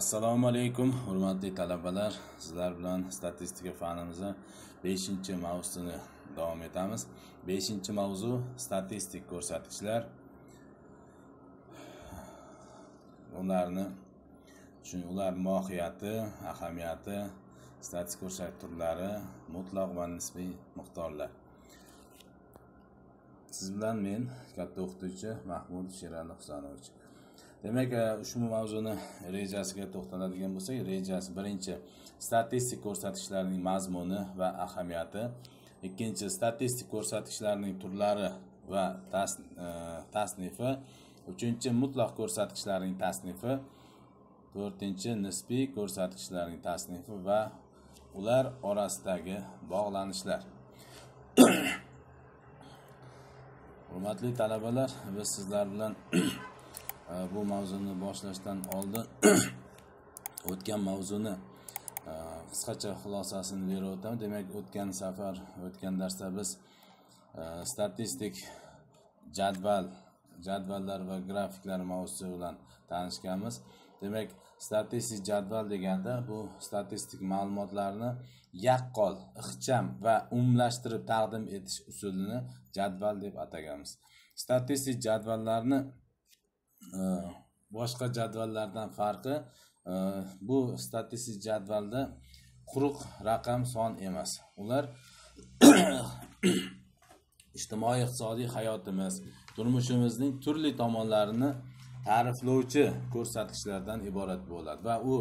assalomu alaykum hurmatli talabalar sizlar bilan statistika fanimizni beshinchi mavzusini davom etamiz beshinchi mavzu statistik ko'rsatkichlar ularni ular mohiyati ahamiyati statistik ko'rsatkich turlari mutlaq va nisbiy miqdorlar siz bilan men katta o'qituvchi mahmud sherali husanovich demak e, ushbu mavzuni rejasiga to'xtaladigan bo'lsak rejasi birinchi statistik ko'rsatkichlarning mazmuni va ahamiyati ikkinchi statistik ko'rsatkichlarning turlari va e, tasnifi uchinchi mutlaq ko'rsatkichlarning tasnifi to'rtinchi nisbiy ko'rsatkichlarning tasnifi va ular orasidagi bog'lanishlar hurmatli talabalar biz sizlar bilan bu mavzuni boshlashdan oldin o'tgan mavzuni qisqacha xulosasini berib o'taman demak o'tgan safar o'tgan darsda biz statistik jadval jadvallar va grafiklar mavzusi bilan tanishganmiz demak statistik jadval deganda bu statistik ma'lumotlarni yaqqol ixcham va umumlashtirib taqdim etish usulini jadval deb ataganmiz statistik jadvallarni Э, boshqa jadvallardan farqi э, bu statistik jadvalda quruq raqam son emas ular ijtimoiy iqtisodiy hayotimiz turmushimizning turli tomonlarini ta'riflovchi ko'rsatkichlardan iborat bo'ladi va u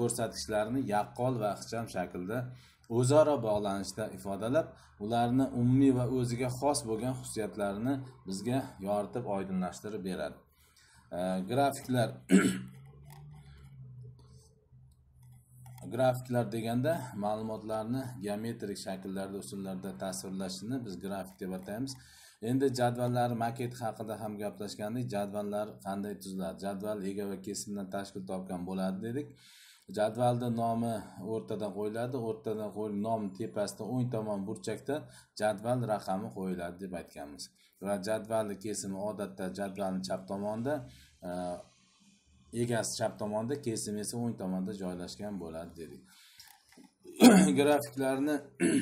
ko'rsatkichlarni yaqqol va ixcham shaklda o'zaro bog'lanishda ifodalab ularni umumiy va o'ziga xos bo'lgan xususiyatlarini bizga yoritib oydinlashtirib beradi grafiklar grafiklar deganda ma'lumotlarni geometrik shakllarda usullarda tasvirlashni biz grafik deb ataymiz endi jadvallar maket haqida ham gaplashgandik jadvallar qanday tuziladi jadval ega va kesimdan tashkil topgan bo'ladi dedik jadvalni nomi o'rtadan qo'yiladi o'rtadan qo'yilib nomni tepasida o'ng tomon burchakda jadval raqami qo'yiladi deb aytganmiz va jadvalni kesimi odatda jadvalni chap tomonida e, egasi chap tomonda kesimi esa o'ng tomonda joylashgan bo'ladi dedik grafiklarni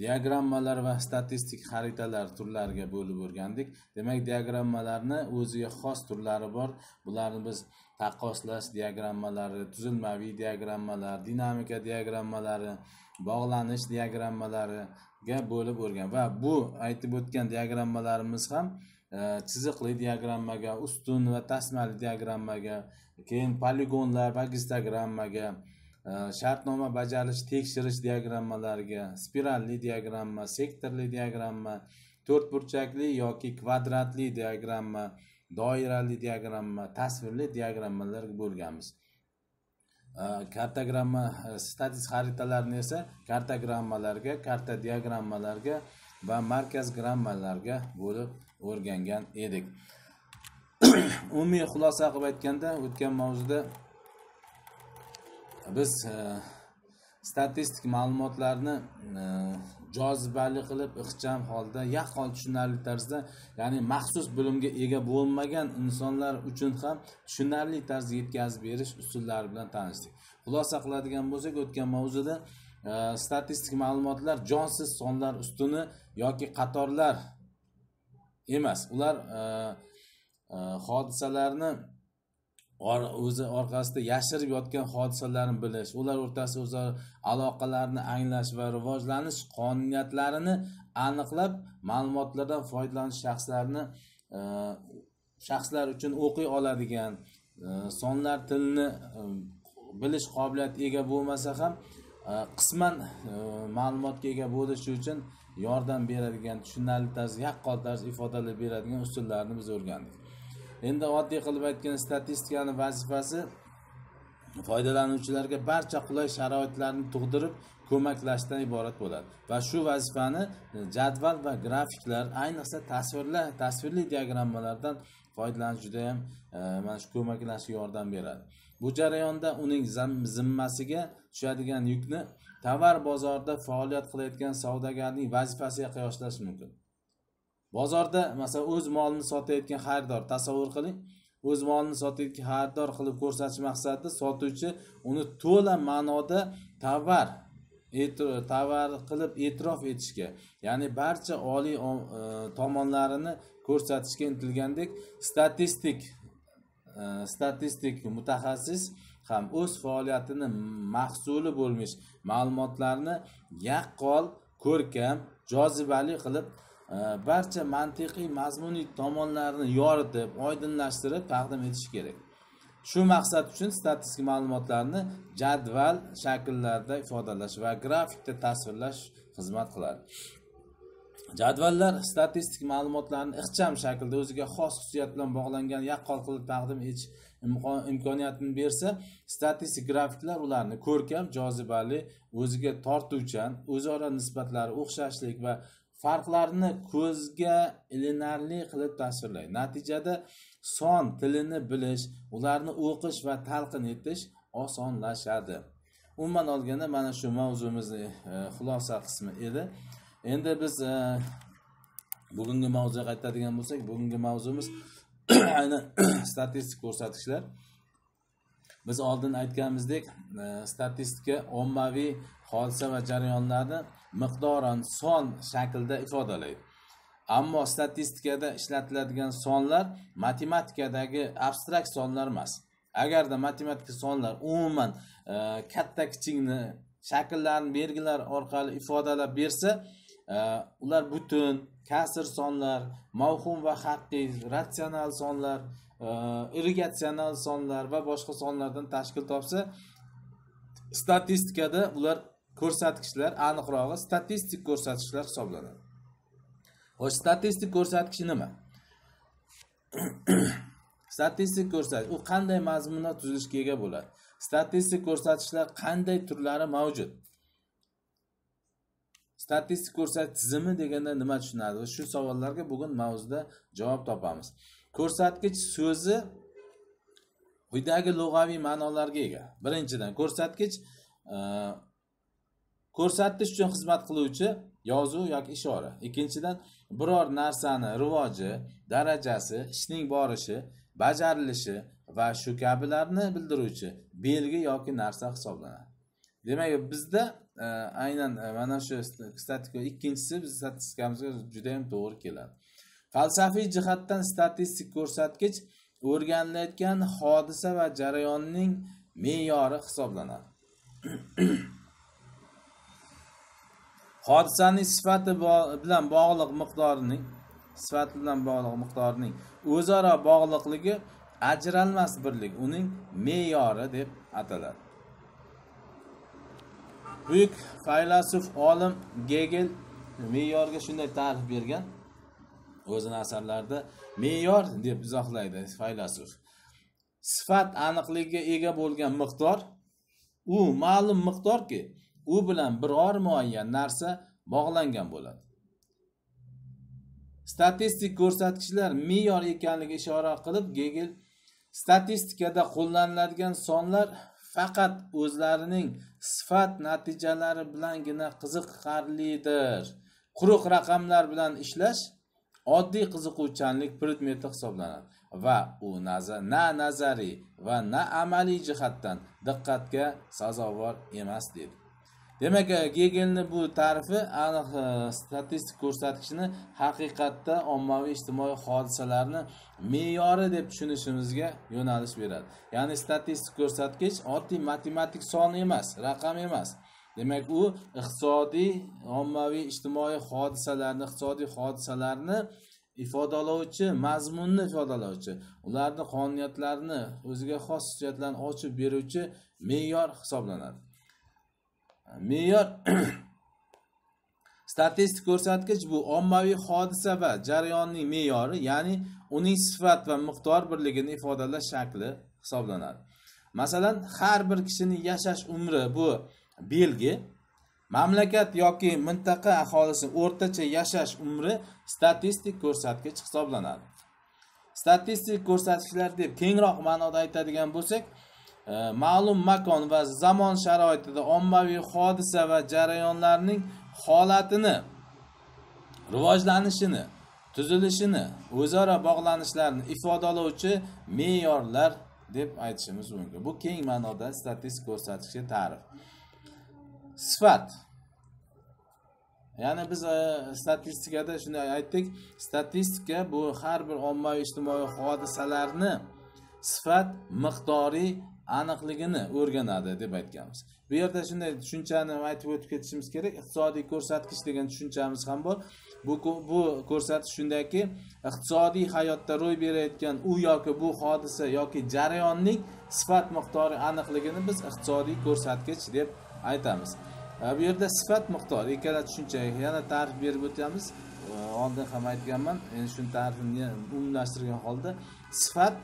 diagrammalar va statistik xaritalar turlariga bo'lib o'rgandik demak diagrammalarni o'ziga xos turlari bor bularni biz taqqoslash diagrammalari tuzilmaviy diagrammalar dinamika diagrammalari bog'lanish diagrammalariga bo'lib o'rgan va bu aytib o'tgan diagrammalarimiz ham e, chiziqli diagrammaga ustun va tasmali diagrammaga keyin poligonlar va gistogrammaga e, shartnoma bajarish tekshirish diagrammalariga spiralli diagramma sektorli diagramma to'rtburchakli yoki kvadratli diagramma doirali diagramma tasvirli diagrammalarga bo'lganmiz kartogramma e, statis xaritalarni esa kartogrammalarga karta diagrammalarga va markaz grammalarga bo'lib o'rgangan edik umumiy xulosa qilib aytganda o'tgan mavzuda biz e, statistik ma'lumotlarni e, jozibali qilib ixcham holda yaqqol tushunarli tarzda ya'ni maxsus bilimga ega bo'lmagan insonlar uchun ham tushunarli tarzda yetkazib berish usullari bilan tanishdik xulosa qiladigan bo'lsak o'tgan mavzuda e, statistik ma'lumotlar jonsiz sonlar ustuni yoki qatorlar emas ular e, hodisalarni o'zi orqasida yashirib yotgan hodisalarni bilish ular o'rtasida o'zaro aloqalarni anglash va rivojlanish qonuniyatlarini aniqlab ma'lumotlardan foydalanish shaxslarni e, shaxslar uchun o'qiy oladigan e, sonlar tilini e, bilish qobiliyatiga ega bo'lmasa ham qisman ma'lumotga ega bo'lishi uchun yordam beradigan tushunarli tarzda yaqqol tarzda ifodalab beradigan usullarni biz o'rgandik endi oddiy qilib aytgan statistikani vazifasi foydalanuvchilarga barcha qulay sharoitlarni tug'dirib ko'maklashdan iborat bo'ladi va shu vazifani jadval va grafiklar ayniqsa tasvirlar tasvirli diagrammalardan foydalanish juda yam e, mana shu ko'maklashga yordam beradi bu jarayonda uning zimmasiga tushadigan yukni tovar bozorida faoliyat qilayotgan savdogarning vazifasiga qiyoslash mumkin bozorda masalan o'z molini sotayotgan xaridor tasavvur qiling o'z molini sotayotgan xaridor qilib ko'rsatish maqsadida sotuvchi uni to'la ma'noda tovar tovar qilib e'tirof etishga ya'ni barcha oliy e, tomonlarini ko'rsatishga intilgandek statistik e, statistik mutaxassis ham o'z faoliyatini mahsuli bo'lmish ma'lumotlarni yaqqol ko'rkam jozibali qilib Э, barcha mantiqiy mazmuniy tomonlarini yoritib oydinlashtirib taqdim etish kerak shu maqsad uchun statistik ma'lumotlarni jadval shakllarda ifodalash va grafikda tasvirlash xizmat qiladi jadvallar statistik ma'lumotlarni ixcham shaklda o'ziga xos xususiyat bilan bog'langan yaqqol qilib taqdim etish imkoniyatini bersa statistik grafiklar ularni ko'rkam jozibali o'ziga tortuvchan o'zaro nisbatlari o'xshashlik va farqlarni ko'zga ilinarli qilib tasvirlaydi natijada son tilini bilish ularni o'qish va talqin etish osonlashadi umuman olganda mana shu mavzumizni e, xulosa qismi edi endi biz e, bugungi mavzuga qaytadigan bo'lsak bugungi mavzumiz aynan statistik ko'rsatkichlar biz oldin aytganimizdek e, statistika ommaviy hodisa va jarayonlarni miqdoran son shaklida ifodalaydi ammo statistikada ishlatiladigan sonlar matematikadagi abstrakt sonlar emas agarda matematika sonlar umuman e, katta kichikni shakllarni belgilar orqali ifodalab bersa e, ular butun kasr sonlar mavhum va haqiqiy ratsional sonlar e, irrigatsional sonlar va boshqa sonlardan tashkil topsa statistikada ular ko'rsatkichlar aniqrog'i statistik ko'rsatkichlar hisoblanadi xo'sh statistik ko'rsatkichi nima statistik ko'rsatkich u qanday mazmunda tuzilishga ega bo'ladi statistik ko'rsatkichlar qanday turlari mavjud statistik ko'rsatkich tizimi deganda nima tushunadi shu savollarga bugun mavzuda javob topamiz ko'rsatkich so'zi quyidagi lug'aviy ma'nolarga ega birinchidan ko'rsatkich e, ko'rsatish uchun xizmat qiluvchi yozuv yoki ishora ikkinchidan biror narsani rivoji darajasi ishning borishi bajarilishi va shu kabilarni bildiruvchi belgi yoki narsa hisoblanadi demak bizda e, aynan e, mana shu statistika ikkinchisi biz statistikamizga judayam to'g'ri keladi falsafiy jihatdan statistik ko'rsatkich o'rganilayotgan hodisa va jarayonning me'yori hisoblanadi hodisaning sifati bilan bog'liq miqdorining sifati bilan bog'liq miqdorining o'zaro bog'liqligi ajralmas birlik uning me'yori deb ataladi buyuk faylasuf olim gegel me'yorga shunday ta'rif bergan o'zini asarlarida me'yor deb izohlaydi faylasuf sifat aniqligiga ega bo'lgan miqdor u ma'lum miqdorki u bilan biror muayyan narsa bog'langan bo'ladi statistik ko'rsatkichlar me'yor ekanligiga ishora qilib gegel statistikada qo'llaniladigan sonlar faqat o'zlarining sifat natijalari bilangina qiziqarlidir quruq raqamlar bilan ishlash oddiy qiziquvchanlik predmeti hisoblanadi va u na nazariy va na amaliy jihatdan diqqatga sazovor emas dedi demak e, gegelni bu tarifi aniq e, statistik ko'rsatkichni haqiqatda ommaviy ijtimoiy hodisalarni me'yori deb tushunishimizga yo'nalish beradi ya'ni statistik ko'rsatkich oddiy matematik son emas raqam emas demak u iqtisodiy ommaviy ijtimoiy hodisalarni iqtisodiy hodisalarni ifodalovchi mazmunni ifodalovchi ularni qonuniyatlarini o'ziga xos xususiyatlarni ochib beruvchi me'yor hisoblanadi me'yor statistik ko'rsatkich bu ommaviy hodisa va jarayonning me'yori ya'ni uning sifat va miqdor birligini ifodalash shakli hisoblanadi masalan har bir kishining yashash umri bu belgi mamlakat yoki mintaqa aholisi o'rtacha yashash umri statistik ko'rsatkich hisoblanadi statistik ko'rsatkichlar deb kengroq ma'noda aytadigan bo'lsak Э, ma'lum makon va zamon sharoitida ommaviy hodisa va jarayonlarning holatini rivojlanishini tuzilishini o'zaro bog'lanishlarni ifodalovchi me'yorlar deb aytishimiz mumkin bu keng ma'noda statistik ko'rsatkichga ta'rif sifat ya'ni biz e, statistikada shunday aytdik statistika bu har bir ommaviy ijtimoiy hodisalarni sifat miqdoriy aniqligini o'rganadi deb aytganmiz bu yerda shunday tushunchani aytib o'tib ketishimiz kerak iqtisodiy ko'rsatkich degan tushunchamiz ham bor bu bu ko'rsatish shundaki iqtisodiy hayotda ro'y berayotgan u yoki bu hodisa yoki jarayonning sifat miqdori aniqligini biz iqtisodiy ko'rsatkich deb aytamiz bu yerda sifat miqdori ikkala tushuncha yana ta'rif berib o'tamiz oldin ham aytganman endi shuni ta'rifini umumlashtirgan holda sifat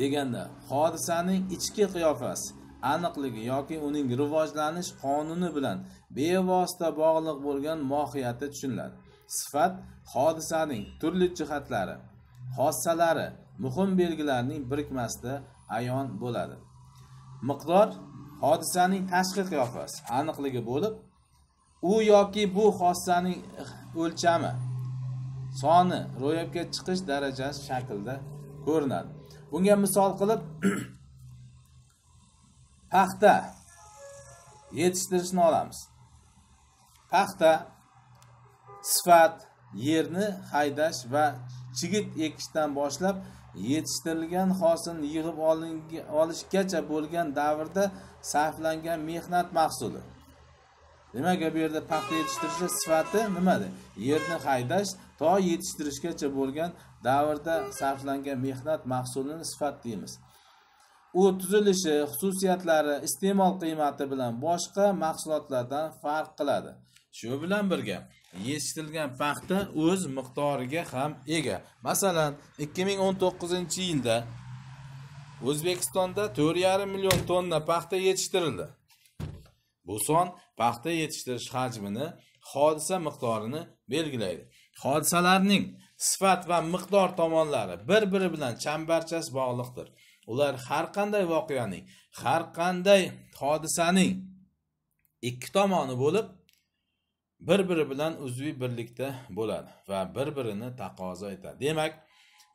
deganda hodisaning ichki qiyofasi aniqligi yoki uning rivojlanish qonuni bilan bevosita bog'liq bo'lgan mohiyati tushuniladi sifat hodisaning turli jihatlari xossalari muhim belgilarning birikmasida ayon bo'ladi miqdor hodisaning tashqi qiyofasi aniqligi bo'lib u yoki bu xossaning o'lchami soni ro'yobga chiqish darajasi shaklda ko'rinadi bunga misol qilib paxta yetishtirishni olamiz paxta sifat yerni haydash va chigit ekishdan boshlab yetishtirilgan hosilni yig'ib olishgacha bo'lgan davrda sarflangan mehnat mahsuli demak bu yerda paxta yetishtirishi sifati nimada yerni haydash to yetishtirishgacha bo'lgan davrda sarflangan mehnat mahsulini sifat deymiz u tuzilishi xususiyatlari iste'mol qiymati bilan boshqa mahsulotlardan farq qiladi shu bilan birga yetishtirilgan paxta o'z miqdoriga ham ega masalan 2019 yilda o'zbekistonda 4,5 million tonna paxta yetishtirildi bu son paxta yetishtirish hajmini hodisa miqdorini belgilaydi hodisalarning sifat va miqdor tomonlari bir biri bilan chambarchas bog'liqdir ular har qanday voqeaning har qanday hodisaning ikki tomoni bo'lib bir biri bilan uzviy birlikda bo'ladi va bir birini taqozo etadi demak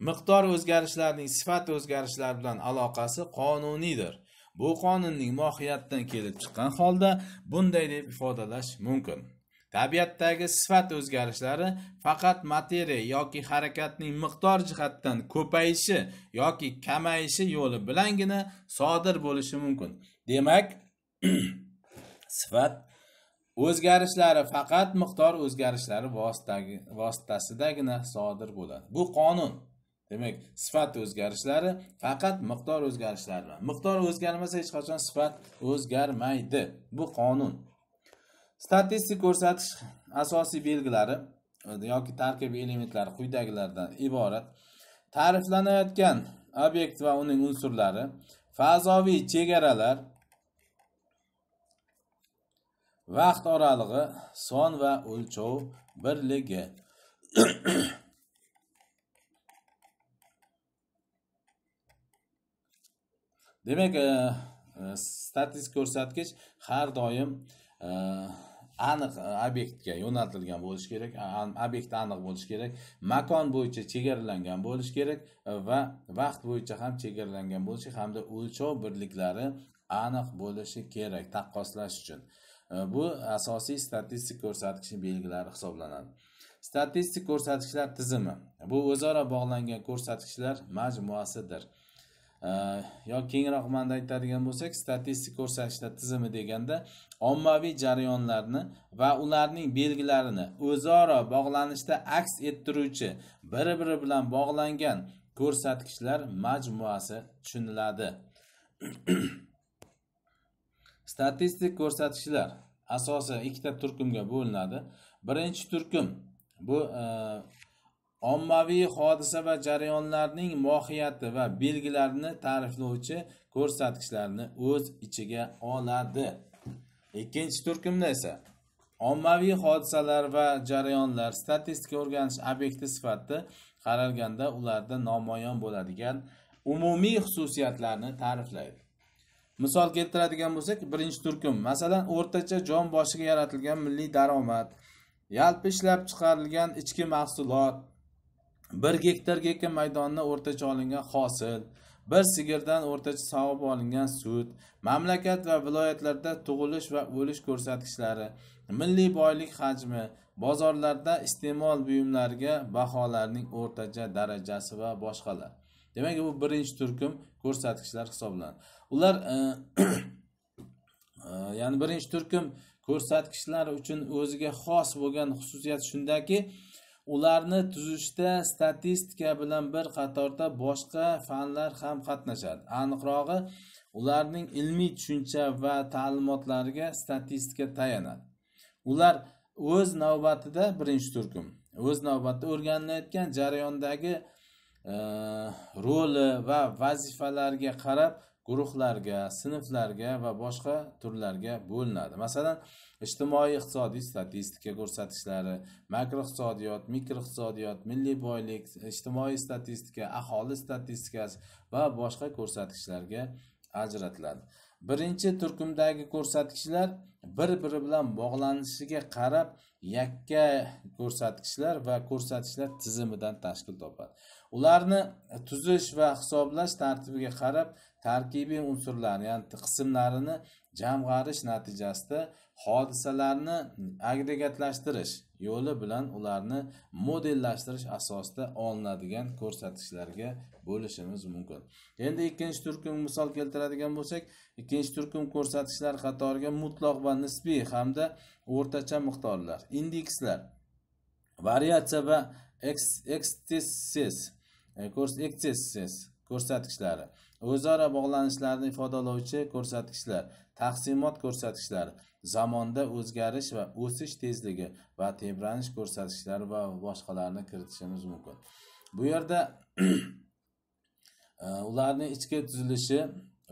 miqdor o'zgarishlarining sifat o'zgarishlari bilan aloqasi qonuniydir bu qonunning mohiyatidan kelib chiqqan holda bunday deb ifodalash mumkin tabiatdagi sifat o'zgarishlari faqat materiya yoki harakatning miqdor jihatdan ko'payishi yoki kamayishi yo'li bilangina sodir bo'lishi mumkin demak sifat o'zgarishlari faqat miqdor o'zgarishlari vositasidagina sodir bo'ladi bu qonun demak sifat o'zgarishlari faqat miqdor o'zgarishlari bilan miqdor o'zgarmasa hech qachon sifat o'zgarmaydi bu qonun statistik ko'rsatish asosiy belgilari e, yoki tarkibi elementlari quyidagilardan iborat ta'riflanayotgan obyekt va uning unsurlari fazoviy chegaralar vaqt oralig'i son va o'lchov birligi demak e, e, statistik ko'rsatkich har doim e, aniq e, obyektga yo'naltirilgan bo'lishi kerak obyekt aniq bo'lishi kerak makon bo'yicha chegaralangan bo'lishi kerak va vaqt bo'yicha ham chegaralangan bo'lishi hamda o'lchov birliklari aniq bo'lishi kerak taqqoslash uchun e, bu asosiy statistik ko'rsatkichni belgilari hisoblanadi statistik ko'rsatkichlar tizimi bu o'zaro bog'langan ko'rsatkichlar majmuasidir yo kengroq ma'noda aytadigan bo'lsak statistik ko'rsatkichlar tizimi deganda ommaviy jarayonlarni va ularning belgilarini o'zaro bog'lanishda aks ettiruvchi bir biri bilan bog'langan ko'rsatkichlar majmuasi tushuniladi statistik ko'rsatkichlar asosan ikkita turkumga bo'linadi birinchi turkum bu e, ommaviy hodisa va jarayonlarning mohiyati va belgilarini ta'riflovchi ko'rsatkichlarni o'z ichiga oladi ikkinchi turkumda esa ommaviy hodisalar va jarayonlar statistika o'rganish obyekti sifatida qaralganda ularda namoyon bo'ladigan umumiy xususiyatlarni ta'riflaydi misol keltiradigan bo'lsak birinchi turkum masalan o'rtacha jon boshiga yaratilgan milliy daromad yalpi ishlab chiqarilgan ichki mahsulot bir gektargacha maydonni o'rtacha olingan hosil bir sigirdan o'rtacha savob olingan sut mamlakat va viloyatlarda tug'ilish va o'lish ko'rsatkichlari milliy boylik hajmi bozorlarda iste'mol buyumlariga baholarning o'rtacha darajasi va boshqalar demak bu birinchi turkum ko'rsatkichlar hisoblanadi ular e, e, ya'ni birinchi turkum ko'rsatkichlar uchun o'ziga xos bo'lgan xususiyat shundaki ularni tuzishda statistika bilan bir qatorda boshqa fanlar ham qatnashadi aniqrog'i ularning ilmiy tushuncha va ta'limotlariga statistika tayanadi ular o'z navbatida birinchi turkum o'z navbatida o'rganilayotgan jarayondagi e, roli va vazifalarga qarab guruhlarga sinflarga va boshqa turlarga bo'linadi masalan ijtimoiy iqtisodiy statistika ko'rsatkichlari makroiqtisodiyot mikroiqtisodiyot milliy boylik ijtimoiy statistika aholi statistikasi va boshqa ko'rsatkichlarga ajratiladi birinchi turkumdagi ko'rsatkichlar bir biri bilan bog'lanishiga qarab yakka ko'rsatkichlar va ko'rsatkichlar tizimidan tashkil topadi ularni tuzish va hisoblash tartibiga qarab tarkibiy unsurlarni ya'ni qismlarini jamg'arish natijasida hodisalarni agregatlashtirish yo'li bilan ularni modellashtirish asosida olinadigan ko'rsatkichlarga bo'lishimiz mumkin endi ikkinchi turkum misol keltiradigan bo'lsak ikkinchi turkum ko'rsatkichlar qatoriga mutloq va nisbiy hamda o'rtacha miqdorlar indekslar variatsiya va ekstesses e, ko'rsatkichlari o'zaro bog'lanishlarni ifodalovchi ko'rsatkichlar taqsimot ko'rsatkichlari zamonda o'zgarish va o'sish tezligi va tebranish ko'rsatkichlari va boshqalarni kiritishimiz mumkin bu yerda ularning ichki tuzilishi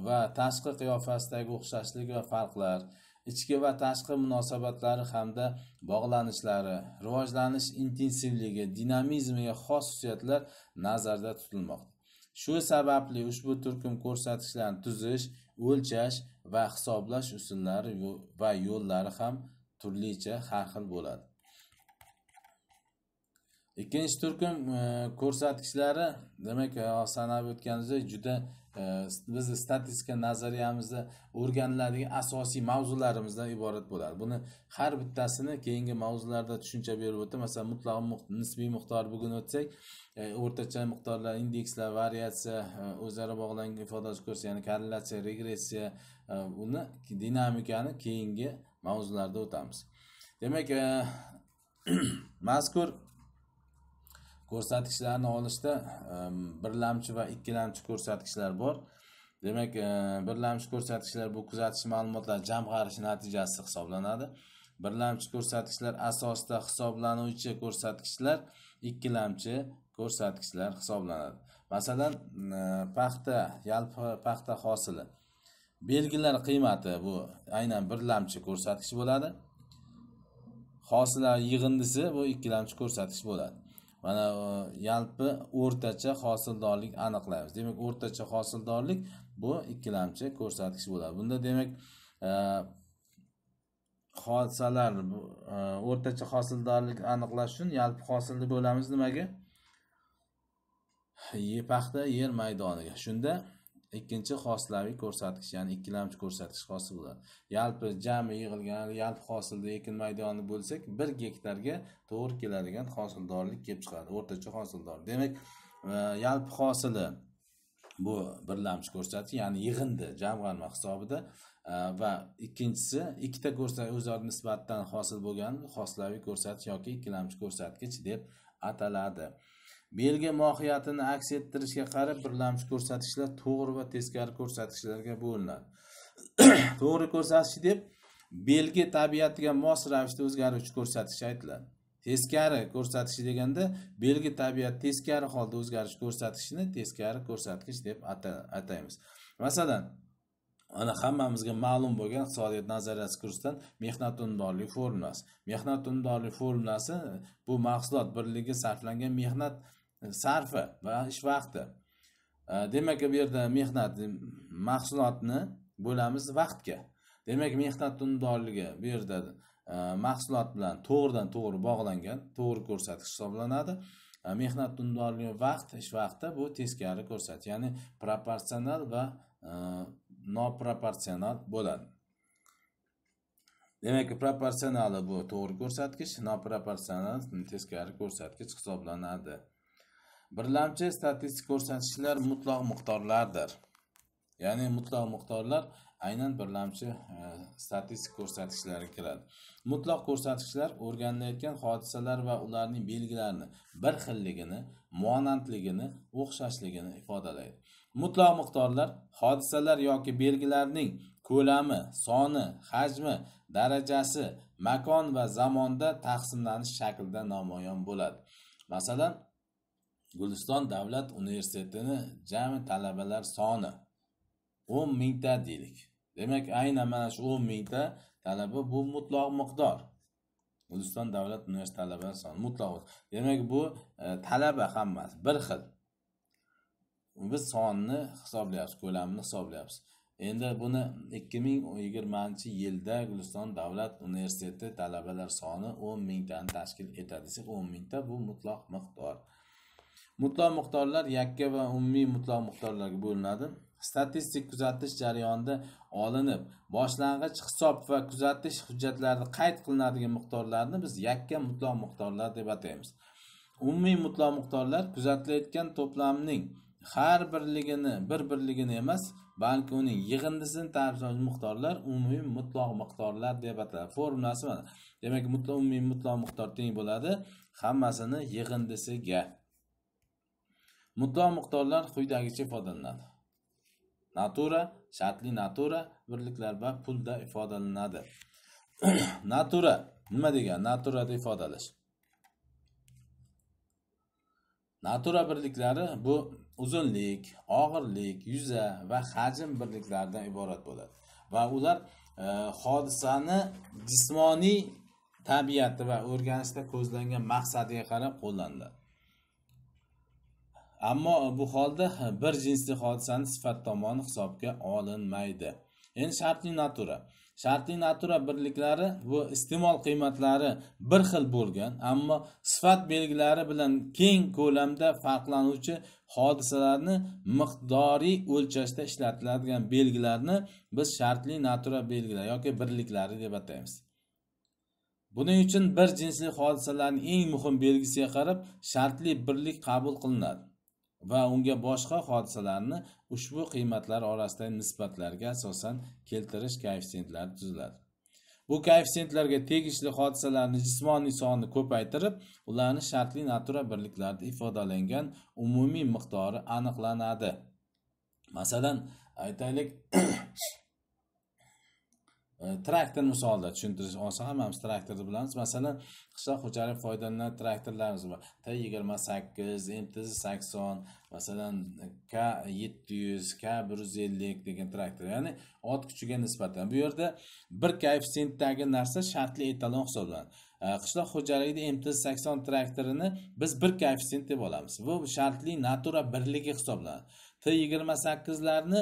va tashqi qiyofasidagi o'xshashlik va farqlar ichki va tashqi munosabatlari hamda bog'lanishlari rivojlanish intensivligi dinamizmiga xos xususiyatlar nazarda tutilmoqda shu sababli ushbu turkum ko'rsatkichlarni tuzish o'lchash va hisoblash usullari va yo'llari ham turlicha har xil bo'ladi ikkinchi turkum e, ko'rsatkichlari demak e, sanab o'tganimizdek juda e, bizni statistika nazariyamizda o'rganiladigan asosiy mavzularimizdan iborat bo'ladi buni har bittasini keyingi mavzularda tushuncha berib o'tdim masalan mutlaq nisbiy miqdor bugun o'tsak o'rtacha miqdorlar indekslar variatsiya o'zaro bog'langan ifodasi kursi ya'ni korrelyatsiya regressiya uni dinamikani keyingi mavzularda o'tamiz demak mazkur ko'rsatkichlarni olishda birlamchi va ikkilamchi ko'rsatkichlar bor demak birlamchi ko'rsatkichlar bu kuzatish ma'lumotlari jamg'arish natijasi hisoblanadi birlamchi ko'rsatkichlar asosida hisoblanuvchi ko'rsatkichlar ikkilamchi ko'rsatkichlar hisoblanadi masalan paxta yalpi paxta hosili belgilar qiymati bu aynan birlamchi ko'rsatkich bo'ladi hosila yig'indisi bu ikkilamchi ko'rsatkich bo'ladi mana e, yalpi o'rtacha hosildorlik aniqlaymiz demak o'rtacha hosildorlik bu ikkilamchi ko'rsatkich bo'ladi bunda demak e, hodisalar e, o'rtacha hosildorlik aniqlash uchun yalpi hosilni bo'lamiz nimaga paxta yer maydoniga shunda ikkinchi hosilaviy ko'rsatkich ya'ni ikkilamchi ko'rsatkich hosil bo'ladi yalpi jami yig'ilgan yalpi hosilda ekin maydoni bo'lsak bir gektarga to'g'ri keladigan hosildorlik kelib chiqadi o'rtacha hosildor demak e, yalpi hosili bu birlamchi ko'rsatkich ya'ni yig'indi jamg'arma hisobida e, va ikkinchisi ikkita ko'rsatkich o'zaro nisbatan hosil bo'lgan hosilaviy ko'rsatkich yoki ikkilamchi ko'rsatkich deb ataladi belgi mohiyatini aks ettirishga qarab birlamchi ko'rsatkichlar to'g'ri va teskari ko'rsatkichlarga bo'linadi to'g'ri ko'rsatgich deb belgi tabiatiga mos ravishda o'zgaruvchi ko'rsatkich aytiladi teskari ko'rsatkichi deganda belgi tabiat teskari holda o'zgarish ko'rsatkichini teskari ko'rsatkich deb ataymiz masalan mana hammamizga ma'lum bo'lgan iqtisodiyot nazariyasi kursidan mehnat unumdorlik formulasi mehnat unumdorlik formulasi bu mahsulot birligiga sarflangan mehnat sarfi va ish vaqti e, demak bu yerda mehnat mahsulotni bo'lamiz vaqtga demak mehnat unumdorligi bu yerda e, mahsulot bilan to'g'ridan to'g'ri bog'langan to'g'ri ko'rsatkich hisoblanadi e, mehnat unumdorligi vaqt ish vaqti bu teskari ko'rsat ya'ni proporsional va noproporsional bo'ladi demak proporsionali bu to'g'ri ko'rsatkich noproporsional teskari ko'rsatkich hisoblanadi birlamchi statistik ko'rsatkichlar mutlaq miqdorlardir ya'ni mutlaq miqdorlar aynan birlamchi e, statistik ko'rsatkichlarga kiradi mutlaq ko'rsatkichlar o'rganilayotgan hodisalar va ularning belgilarini bir xilligini muonandligini o'xshashligini ifodalaydi mutlaq miqdorlar hodisalar yoki belgilarning ko'lami soni hajmi darajasi makon va zamonda taqsimlanish shaklida namoyon bo'ladi masalan guliston davlat universitetini jami talabalar soni o'n mingta deylik demak aynan mana shu o'n mingta talaba bu mutlaq miqdor guliston davlat universiteti talabalar soni mutlaq demak bu e, talaba hammasi bir xil biz sonni hisoblayapmiz ko'lamini hisoblayapmiz endi buni ikki ming yigirmanchi yilda guliston davlat universiteti talabalar soni o'n mingtani tashkil etadi desak o'n mingta bu mutlaq miqdor mutloq miqdorlar yakka va umumiy mutloq miqdorlarga bo'linadi statistik kuzatish jarayonida olinib boshlang'ich hisob va kuzatish hujjatlarida qayd qilinadigan miqdorlarni biz yakka mutloq miqdorlar deb ataymiz umumiy mutloq miqdorlar kuzatilayotgan to'plamning har birligini bir birligini emas balki uning yig'indisini ta'riflovchi miqdorlar umumiy mutloq miqdorlar deb ataladi formulasi mana demak mutloq umumiy mutloq miqdor teng bo'ladi hammasini yig'indisiga mutlaq miqdorlar quyidagicha ifodalanadi natura shartli natura birliklar va pulda ifodalanadi natura nima degani naturada ifodalash natura birliklari bu uzunlik og'irlik yuza va hajm birliklaridan iborat bo'ladi va ular e, hodisani jismoniy tabiati va o'rganishda ko'zlangan maqsadiga qarab qo'llaniladi ammo bu holda bir jinsli hodisani sifat tomon hisobga olinmaydi endi shartli natura shartli natura birliklari va iste'mol qiymatlari bir xil bo'lgan ammo sifat belgilari bilan keng ko'lamda farqlanuvchi hodisalarni miqdoriy o'lchashda ishlatiladigan belgilarni biz shartli natura belgilar yoki birliklari deb ataymiz buning uchun bir jinsli hodisalarning eng muhim belgisiga qarab shartli birlik qabul qilinadi va unga boshqa hodisalarni ushbu qiymatlar orasidagi nisbatlarga asosan keltirish koeffitsientlari tuziladi bu koeffitsientlarga tegishli hodisalarni jismoniy sonini ko'paytirib ularni shartli natura birliklarida ifodalangan umumiy miqdori aniqlanadi masalan aytaylik traktor э, misolida tushuntirish oson hammamiz traktorni bilamiz masalan qishloq xo'jalik foydalanadigan traktorlarimiz bor t yigirma sakkiz mtz sakson masalan k yetti yuz k bir yuz ellik degan traktor ya'ni ot kuchiga nisbatan bu yerda bir koeffitsientdagi narsa shartli etalon hisoblanadi э, qishloq xo'jaligida mtz sakson traktorini biz bir koeffitsient deb olamiz bu shartli natura birligi hisoblanadi t yigirma sakkizlarni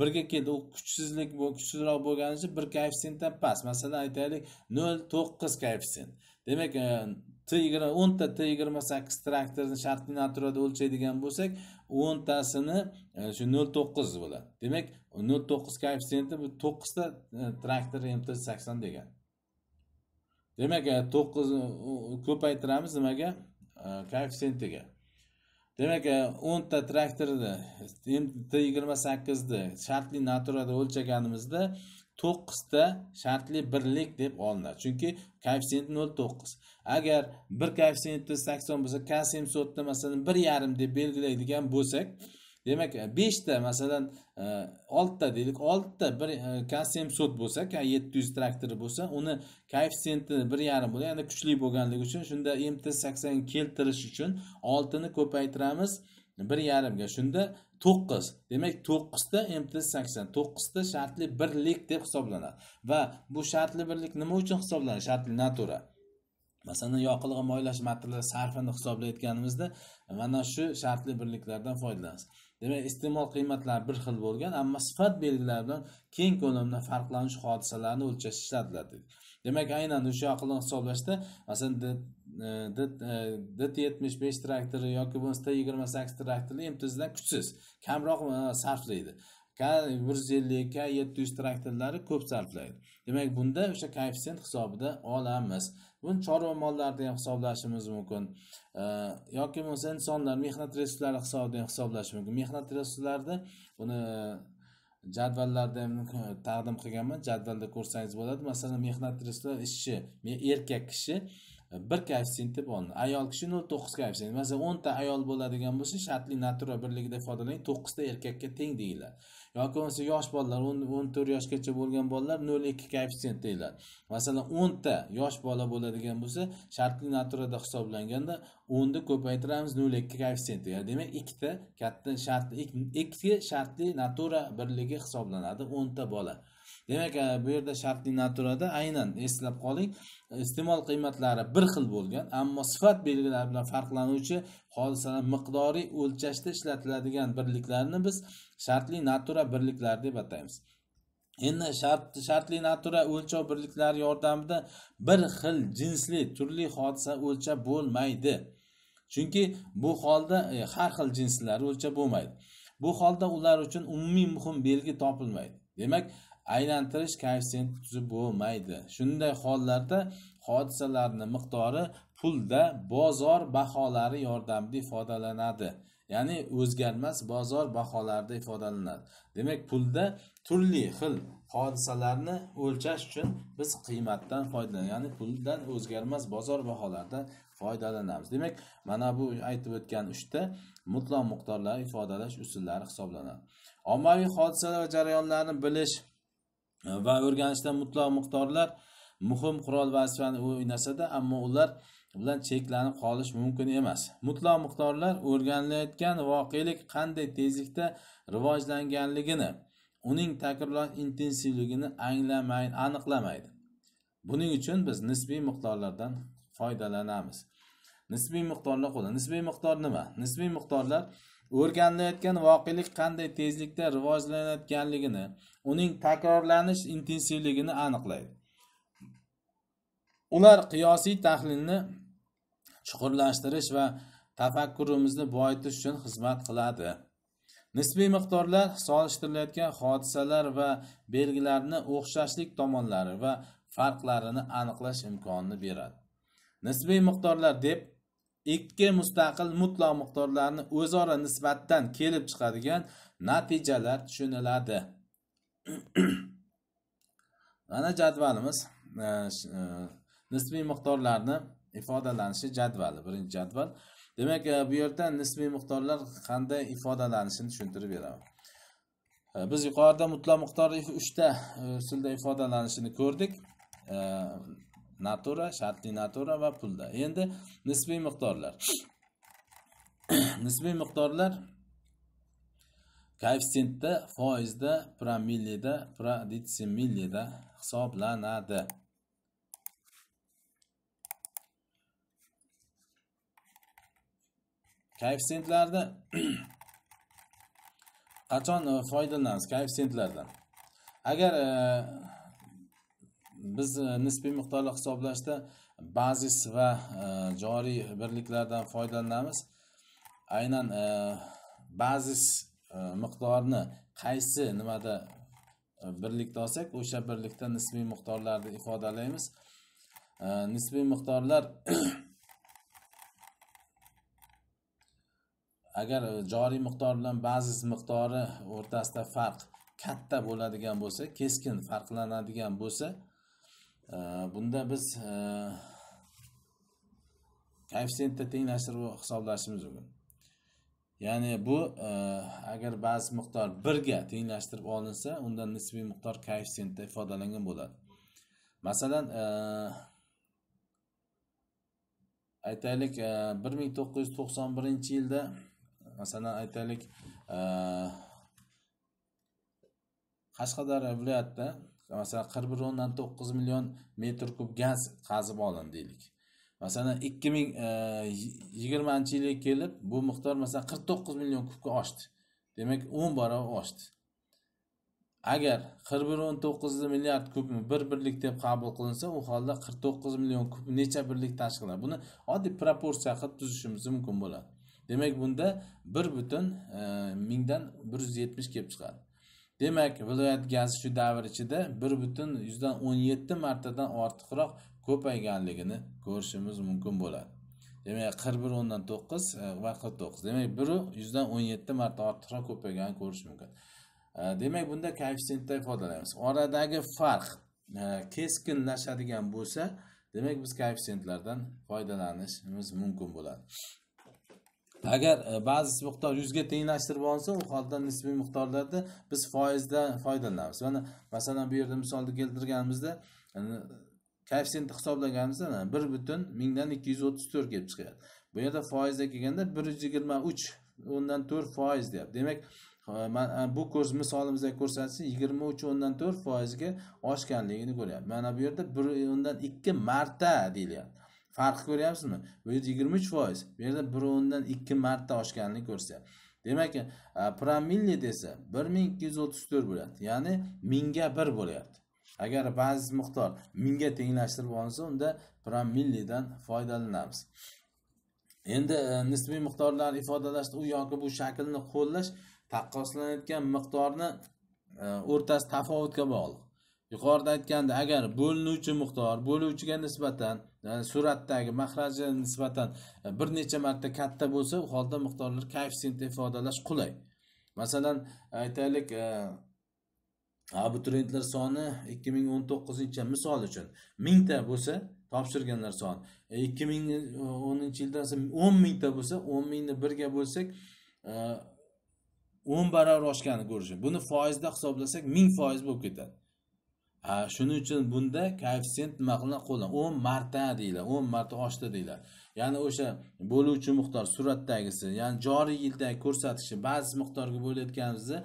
birga keldi u kuchsizlik kuchsizroq bo'lgani uchun bir koeffitsientdan past masalan aytaylik nol to'qqiz koeffitsient demak e, t yigirma o'nta t yigirma sakkiz traktorni shartli naturada o'lchaydigan bo'lsak o'ntasini e, shu nol to'qqiz bo'ladi demak nol to'qqiz koeffitsienti bu to'qqizta e, traktor mt sakson degan demak to'qqiz ko'paytiramiz nimaga koeffitsientiga demak e, o'nta traktorni mt yigirma sakkizni shartli naturada o'lchaganimizda to'qqizta shartli birlik deb olinadi chunki koeffitsient nol to'qqiz agar bir koeffitsiyenti sakson bo'lsa k семьсотni masalan bir yarim deb belgilaydigan bo'lsak demak e, beshta masalan e, oltita deylik oltita bir e, sod bo'lsa yetti yuz traktori bo'lsa uni koeffitsiyenti bir yarim bo'ladi ya'ni kuchli bo'lganligi uchun shunda mt sakson keltirish uchun oltini ko'paytiramiz bir yarimga shunda to'qqiz demak to'qqizta mt sakson to'qqizta shartli birlik deb hisoblanadi va bu shartli birlik nima uchun hisoblanadi shartli natura masalan yoqilg'i moylash matlar sarfini hisoblayotganimizda mana shu shartli birliklardan foydalanamiz demak iste'mol qiymatlari bir xil bo'lgan ammo sifat belgilari bilan keng ko'lamda farqlanish hodisalarini o'lchash ishlatiladi demak aynan o'sha yoqini hisoblashda masalan dt e, e, yetmish besh traktori yoki bo'lmasa t yigirma sakkiz traktorni mtzdan kuchsiz kamroq e, sarflaydi k bir yuz ellik k yetti yuz traktorlari ko'p sarflaydi demak bunda o'sha koeffitsient hisobida olamiz buni chorva mollari deb hisoblashimiz mumkin yoki bo'lmasa insonlar mehnat resurslari ham hisoblash mumkin mehnat resurslarini buni e, jadvallarda ham taqdim qilganman jadvalda ko'rsangiz bo'ladi masalan mehnat resurslar ishchi erkak kishi e, bir koeffitsient deb olinadi ayol kishi nol to'qqiz koeffitsient masalan o'nta ayol bo'ladigan bo'lsa shartli natura birligida ifodalang to'qqizta erkakka teng deyiladi yoki bo'lmasa yosh bolalar o'n to'rt yoshgacha bo'lgan bolalar nol ikki koeffitsient deyiladi masalan o'nta yosh bola bo'ladigan bo'lsa shartli naturada hisoblanganda o'nni ko'paytiramiz nol ikki koeffitsient demak ikkita katta shartli ikki shartli natura birligi hisoblanadi o'nta bola demak e, bu yerda shartli naturada aynan eslab qoling e, iste'mol qiymatlari bir xil bo'lgan ammo sifat belgilari bilan farqlanuvchi hodisalar miqdoriy o'lchashda ishlatiladigan birliklarni biz shartli natura birliklari deb ataymiz endi shart shartli natura o'lchov birliklari yordamida bir xil jinsli turli hodisa o'lchab bo'lmaydi chunki bu holda e, har xil jinslar o'lchab bo'lmaydi bu holda ular uchun umumiy muhim belgi topilmaydi demak aylantirish koeffitsiyenti tuzib bo'lmaydi shunday hollarda hodisalarni miqdori pulda bozor baholari yordamida ifodalanadi ya'ni o'zgarmas bozor baholarida ifodalanadi demak pulda turli xil hodisalarni o'lchash uchun biz qiymatdan foydalanamiz ya'ni puldan o'zgarmas bozor baholaridan foydalanamiz demak mana bu aytib o'tgan uchta mutloq miqdorlar ifodalash usullari hisoblanadi ommaviy hodisalar va jarayonlarni bilish va o'rganishda mutlaq miqdorlar muhim qurol vazifani o'ynasada ammo ular bilan cheklanib qolish mumkin emas mutlaq miqdorlar o'rganilayotgan voqelik qanday tezlikda rivojlanganligini uning takrorlash intensivligini anglamay aniqlamaydi buning uchun biz nisbiy miqdorlardan foydalanamiz nisbiy miqdorlar qo'lla nisbiy miqdor nima nisbiy miqdorlar o'rganilayotgan voqelik qanday tezlikda rivojlanayotganligini uning takrorlanish intensivligini aniqlaydi ular qiyosiy tahlilni chuqurlashtirish va tafakkurimizni boyitish uchun xizmat qiladi nisbiy miqdorlar solishtirilayotgan hodisalar va belgilarni o'xshashlik tomonlari va farqlarini aniqlash imkonini beradi nisbiy miqdorlar deb ikki mustaqil mutlaq miqdorlarni o'zaro nisbatdan kelib chiqadigan natijalar tushuniladi mana jadvalimiz e, e, nisbiy miqdorlarni ifodalanishi jadvali birinchi jadval demak e, bu yerda nisbiy miqdorlar qanday ifodalanishini tushuntirib beraman e, biz yuqorida mutlaq miqdor uchta e, usulda ifodalanishini ko'rdik e, natura shartli natura va pulda endi nisbiy miqdorlar nisbiy miqdorlar koeffitsientda foizda promilleda proditsimilleda hisoblanadi koeffitsientlarni qachon foydalanamiz koeffitsientlardan agar e, biz e, nisbiy miqdorni hisoblashda bazis va e, joriy birliklardan foydalanamiz aynan e, bazis miqdorini qaysi nimada birlikda olsak o'sha birlikda nisbiy miqdorlarni ifodalaymiz nisbiy miqdorlar agar joriy miqdor bilan bazis miqdori o'rtasida farq katta bo'ladigan bo'lsa keskin farqlanadigan bo'lsa bunda biz e, koeffitsientni tenglashtirib hisoblashimiz mumkin ya'ni bu e, agar ba'zi miqdor birga tenglashtirib olinsa unda nisbiy miqdor koeffitsientda ifodalangan bo'ladi masalan e, aytaylik bir ming to'qqiz yuz to'qson birinchi yilda masalan aytaylik qashqadaryo viloyatida masalan qirq bir o'ndan to'qqiz million metr kub gaz qazib olindi deylik masalan ikki ming e, yigirmanchi yilga kelib bu miqdor masalan qirq to'qqiz million kubga oshdi demak o'n barobar oshdi agar qirq bir o'n to'qqiz milliard kubni bir birlik deb qabul qilinsa u holda qirq to'qqiz million kub necha birlik tashkil qiladi buni oddiy proporsiya qilib tuzishimiz mumkin bo'ladi demak bunda bir butun e, mingdan bir yuz yetmish kelib chiqadi demak viloyat gazi shu davr ichida bir butun yuzdan o'n yetti martadan ortiqroq ko'payganligini ko'rishimiz mumkin bo'ladi demak qirq bir o'ndan to'qqiz e, va qirq to'qqiz demak biri yuzdan o'n yetti marta ortiqroq ko'payganini ko'rish mumkin e, demak bunda koeffitsientda ifodalaymiz oradagi farq e, keskinlashadigan bo'lsa demak biz koeffitsientlardan foydalanishimiz mumkin bo'ladi agar e, ba'zi miqdor yuzga tenglashtirib olinsa u holda nisbiy miqdorlarda biz foizdan foydalanamiz mana masalan bu yerda misolni keltirganimizda koeffitsientni hisoblaganimizda mana bir butun mingdan ikki yuz o'ttiz to'rt kelib chiqadi bu yerda foizda kelganda bir yuz yigirma uch o'ndan to'rt foiz deyapti demak e, e, bu ko'rs misolimizda ko'rsatishi yigirma uch o'ndan to'rt foizga oshganligini ko'ryapti mana bu yerda bir o'ndan ikki marta deyilyapti farq ko'ryapsizmi bu yerda yigirma uch foiz bu yerda bir o'ndan ikki marta oshganini ko'rsatyapti demak e, promilli desa bir ming ikki yuz o'ttiz to'rt bo'ladi ya'ni mingga bir bo'lyapti agar ba'zi miqdor mingga tenglashtirib olinsa unda promillidan foydalanamiz endi e, nisbiy miqdorlarni ifodalashda u yoki bu shaklni qo'llash taqqoslanayotgan miqdorni e, o'rtasi tafovutga bog'liq yuqorida aytganda agar bo'linuvchi miqdor bo'luvchiga nisbatan suratdagi mahraji nisbatan e, bir necha marta katta bo'lsa u holda miqdorlar koeffitsientni ifodalash qulay masalan aytaylik e, abituriyentlar soni ikki ming o'n to'qqizinchi yil misol uchun mingta bo'lsa topshirganlar soni e, ikki ming o'ninchi yildan o'n mingta bo'lsa o'n mingni birga bo'lsak o'n barobar oshganini ko'rishim buni foizda hisoblasak ming foiz bo'lib ketadi shuning uchun bunda koeffitsient nima qilinadi qo'llan o'n marta deyiladi o'n marta oshdi deyiladi ya'ni o'sha bo'luvchi miqdor suratdagisi ya'ni joriy yildagi ko'rsatkichi ba'zi miqdorga bo'layotganimizni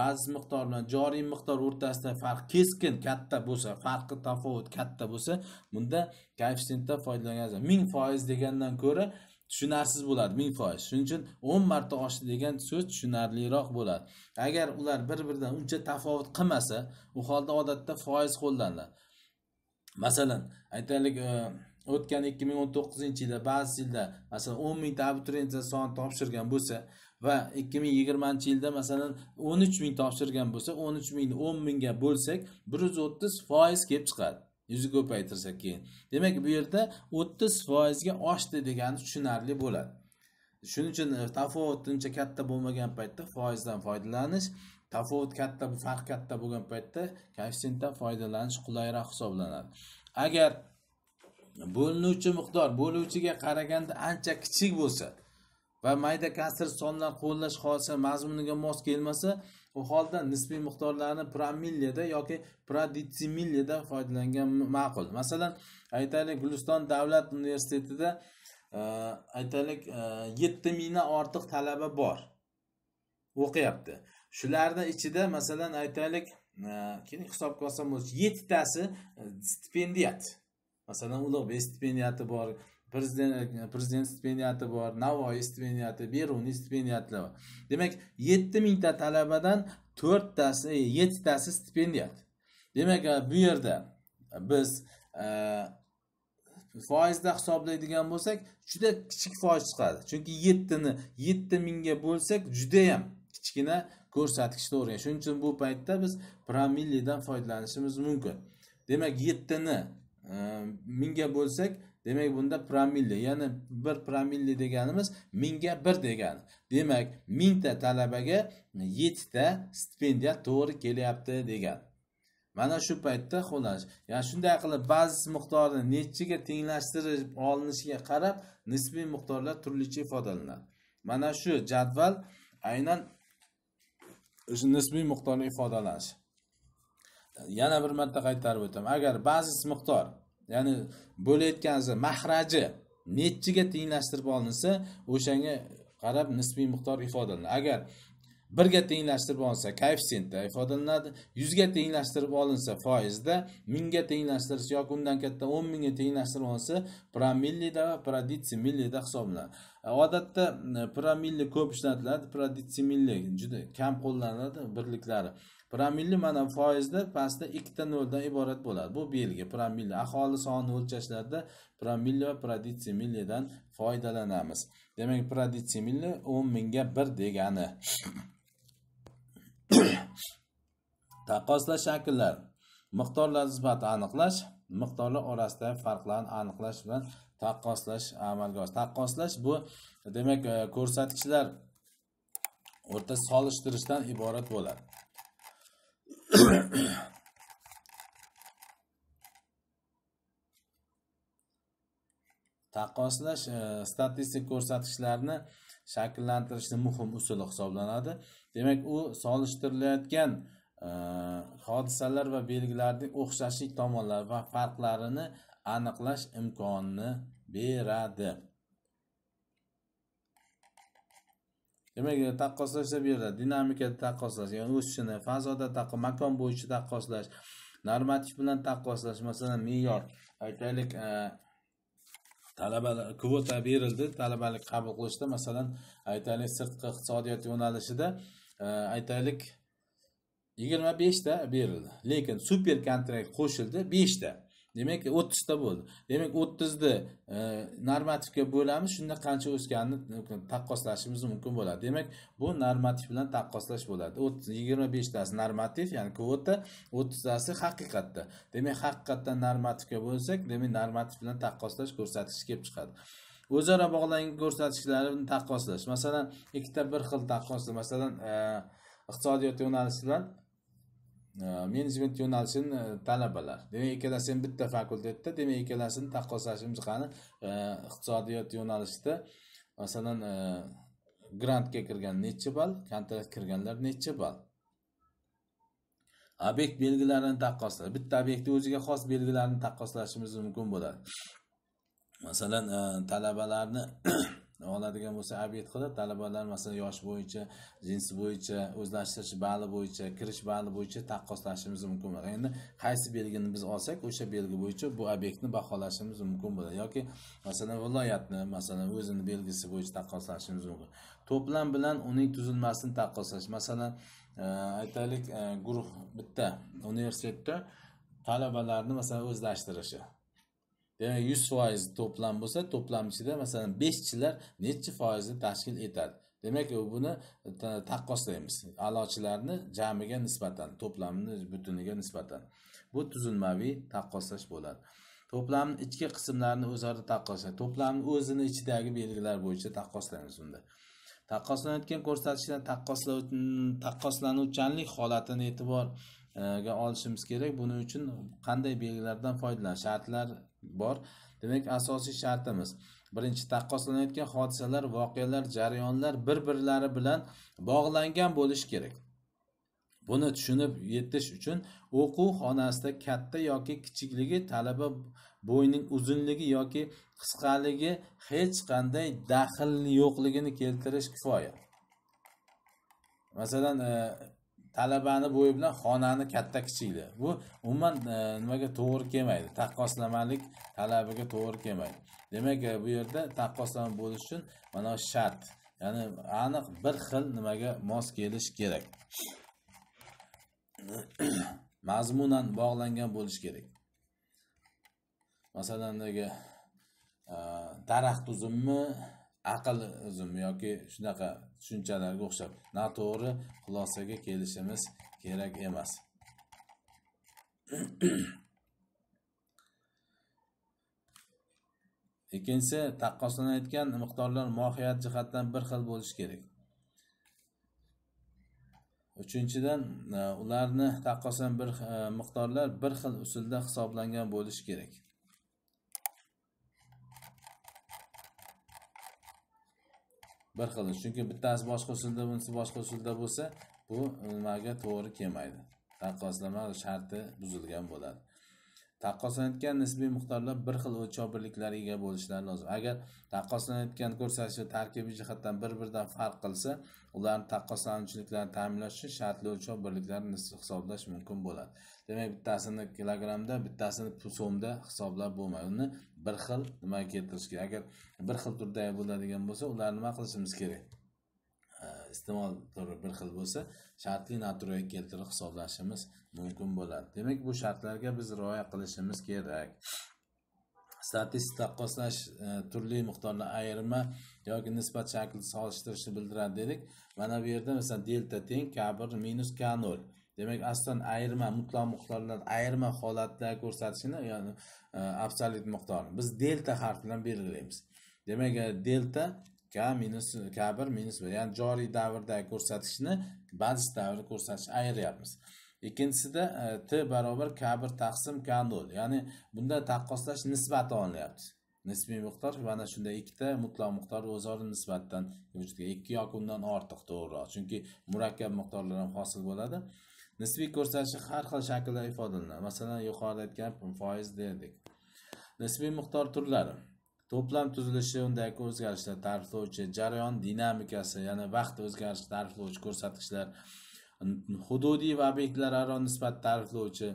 ba'zi miqdor bilan joriy miqdor o'rtasida farq keskin katta bo'lsa farqi tafovut katta bo'lsa bunda koeffitsientdan foydalangan ming foiz degandan ko'ra tushunarsiz bo'ladi ming foiz shuning uchun o'n marta oshdi degan so'z tushunarliroq bo'ladi agar ular bir biridan uncha tafovut qilmasa u holda odatda foiz qo'llaniladi masalan aytaylik e, o'tgan ikki ming o'n to'qqizinchi yilda ba'zi yilda masalan o'n mingta abituriyentlar soni topshirgan bo'lsa va ikki ming yigirmanchi yilda masalan o'n uch ming topshirgan bo'lsa o'n uch mingni o'n mingga bo'lsak bir yuz o'ttiz foiz kelib chiqadi yuzi ko'paytirsa keyin demak bu yerda o'ttiz foizga oshdi degani tushunarli bo'ladi shuning uchun e, tafovut uncha katta bo'lmagan paytda foizdan foydalanish tafovut katta farq katta bo'lgan paytda koeffitsientdan foydalanish qulayroq hisoblanadi agar bo'linuvchi miqdor bo'luvchiga qaraganda ancha kichik bo'lsa va mayda kasr sonlar qo'llash hodisa mazmuniga mos kelmasa u holda nisbiy miqdorlarni promilleda yoki proditsimilleda foydalangan ma'qul masalan aytaylik guliston davlat universitetida e, aytaylik e, yetti mingdan ortiq talaba bor o'qiyapti shularni ichida masalan aytaylik e, keyin hisobga olsam yettitasi stipendiyat masalan ulug'bek stipendiyati bor prezident prezident stipendiyati bor navoiy stipendiyati beruniy stipendiyatlar bor demak yetti mingta talabadan to'rttasi yettitasi stipendiya demak bu yerda biz foizda hisoblaydigan bo'lsak juda kichik foiz chiqadi chunki yettini yetti mingga bo'lsak judayam kichkina ko'rsatkich to'g'ri shuning uchun bu paytda biz promillidan foydalanishimiz mumkin demak yettini mingga bo'lsak demak bunda promille ya'ni bir promille deganimiz mingga bir degani demak mingta talabaga yettita stipendiya to'g'ri kelyapti degan mana shu paytda xullas ya'ni shunday qilib bazis miqdorini nechiga tenglashtirib olinishiga qarab nisbiy miqdorlar turlicha ifodalanadi mana shu jadval aynan o'sha nisbiy miqdorni ifodalanishi yana bir marta qaytarib o'taman agar bazis miqdor ya'ni bo'layotgan mahraji nechiga tenglashtirib olinsa o'shanga qarab nisbiy miqdor ifodalanadi agar birga tenglashtirib olinsa koeffitsientda ifodalanadi yuzga tenglashtirib olinsa foizda mingga tenglashtirish yoki undan katta o'n mingga tenglashtirib olinsa promillida va proditsimillida hisoblanadi e, odatda e, promilli ko'p ishlatiladi proditsimilli juda kam qo'llaniladi birliklari promilli mana foizda pastda ikkita noldan iborat bo'ladi bu belgi promilli aholi sonini o'lchashlarda promilli va proditsimillidan foydalanamiz demak proditsimilli o'n mingga bir degani taqqoslash shakllar miqdorlar nisbati aniqlash miqdorlar orasidagi farqlarni aniqlash bilan taqqoslash amalga oshiradi taqqoslash bu demak e, ko'rsatkichlar o'rtasida solishtirishdan iborat bo'ladi taqqoslash e, statistik ko'rsatkichlarni shakllantirishni muhim usuli hisoblanadi demak u solishtirilayotgan e, hodisalar va belgilarning o'xshashlik tomonlari va farqlarini aniqlash imkonini beradi demak taqqoslashda bu yerda dinamikada taqqoslash ya'ni o'sishini fazoda taqqo makon bo'yicha taqqoslash normativ bilan taqqoslash masalan me'yor aytaylik e, talabalar kvota berildi talabalik qabul qilishda masalan aytaylik sirtqi iqtisodiyot yo'nalishida e, aytaylik yigirma beshta berildi lekin super kontrakt qo'shildi beshta demak o'ttizta bo'ldi demak o'ttizni e, normativga bo'lamiz shunda qancha o'sganini e, taqqoslashimiz mumkin bo'ladi demak bu normativ bilan taqqoslash bo'ladi yigirma beshtasi normativ ya'ni kvota o'ttiztasi haqiqatda demak haqiqatdan normativga bo'lsak demak normativ bilan taqqoslash ko'rsatkichi kelib chiqadi o'zaro bog'langan ko'rsatkichlarni taqqoslash masalan ikkita bir xil taqqoslash masalan e, iqtisodiyot yo'nalishi bilan menejment э, yo'nalishini э, talabalar demak ikkalasi ham bitta fakultetda demak ikkalasini taqqoslashimiz qani e, iqtisodiyot yo'nalishida masalan e, grantga kirgan nechi ball kontrakt kirganlar nechi ball obyekt belgilarini taqqoslash bitta obyektni o'ziga xos belgilarini taqqoslashimiz mumkin bo'ladi masalan e, talabalarni oladigan bo'lsa obyekt qilib talabalar masalan yosh bo'yicha jinsi bo'yicha o'zlashtirish bali bo'yicha kirish bali bo'yicha taqqoslashimiz mumkin bo'ladi endi qaysi belgini biz olsak o'sha belgi bo'yicha bu obyektni baholashimiz mumkin bo'ladi yoki masalan viloyatni masalan o'zini belgisi bo'yicha taqqoslashimiz mumkin to'plam bilan uning tuzilmasini taqqoslash masalan e, aytaylik e, guruh bitta universitetda talabalarni masalan o'zlashtirishi demak yuz foiz to'plam bo'lsa to'plam ichida masalan chilar nechi foizni tashkil etadi demak buni e, taqqoslaymiz a'lochilarni jamiga nisbatan to'plamni butuniga nisbatan bu tuzilmaviy taqqoslash bo'ladi to'plamni ichki qismlarini o'zaro taqqoslash to'plamni o'zini ichidagi belgilar bo'yicha taqqoslaymiz unda taqqoslanayotgan ko'rsatkichlar taqqoslanuvchanlik holatini e'tiborga olishimiz kerak buning uchun qanday belgilardan foydalanish shartlar bor demak asosiy shartimiz birinchi taqqoslanayotgan hodisalar voqealar jarayonlar bir birlari bilan bog'langan bo'lishi kerak buni tushunib yetish uchun o'quv xonasida katta yoki kichikligi talaba bo'yining uzunligi yoki qisqaligi hech qanday daxl yo'qligini keltirish kifoya masalan e, talabani bo'yi bilan xonani katta kichikli bu umuman e, nimaga to'g'ri kelmaydi taqqoslamalik talabiga to'g'ri kelmaydi demak e, bu yerda taqqoslama bo'lishi uchun mana shu shart ya'ni aniq bir xil nimaga mos kelish kerak mazmunan bog'langan bo'lishi kerak masalan nega e, daraxt uzunmi aql uzunmi yoki shunaqa tushunchalarga o'xshab noto'g'ri xulosaga kelishimiz kerak emas ikkinchisi taqqoslanayotgan miqdorlar mohiyat jihatdan bir xil bo'lishi kerak uchinchidan e, ularni taqqoslan bir e, miqdorlar bir xil usulda hisoblangan bo'lishi kerak bir xil chunki bittasi boshqa usulda bunisi boshqa usulda bo'lsa bu nimaga to'g'ri kelmaydi taqqoslama sharti buzilgan bo'ladi taqqoslanayotgan nisbiy miqdorlar bir xil o'lchov birliklariga ega bo'lishlari lozim agar taqqoslanayotgan ko'rsatkichlar tarkibiy jihatdan bir biridan farq qilsa ularni taqqoslanuvchiliklarni ta'minlash uchun shartli o'lchov birliklarini hisoblash mumkin bo'ladi demak bittasini kilogrammda bittasini so'mda hisoblab bo'lmaydi uni bir xil nimaga keltirish kerak agar bir xil turdagi bo'ladigan bo'lsa ularni nima qilishimiz kerak iste'mol turi bir xil bo'lsa shartli naturga keltirib hisoblashimiz mumkin bo'ladi demak bu shartlarga biz rioya qilishimiz kerak statistik taqqoslash e, turli miqdorli ayirma yoki nisbat shakl solishtirishni bildiradi dedik mana bu yerda masalan delta teng k bir minus k nol demak aslan ayirma mutlaq miqdorlar ayirma holatda ko'rsatishini ya'ni e, absolyut miqdorni biz delta harfi bilan belgilaymiz demak e, delta k minus k bir minus bir ya'ni joriy davrdagi ko'rsatkichni bazis davri ko'rsatkichni ayiryapmiz ikkinchisida e, t barobar k bir taqsim k nol ya'ni bunda taqqoslash nisbati olinyapti nisbiy miqdor mana shunday ikkita mutlaq miqdor o'zaro nisbatdan vujudga ikki yoki undan ortiq to'g'riroq chunki murakkab miqdorlar ham hosil bo'ladi nisbiy ko'rsatkichi har xil shaklda ifodalanadi masalan yuqorida aytgan foiz dedik nisbiy miqdor turlari to'plam tuzilishi undagi o'zgarishlar ta'riflovchi jarayon dinamikasi ya'ni vaqt o'zgarishi ta'riflovchi ko'rsatkichlar hududiy va obyektlararo nisbat ta'riflovchi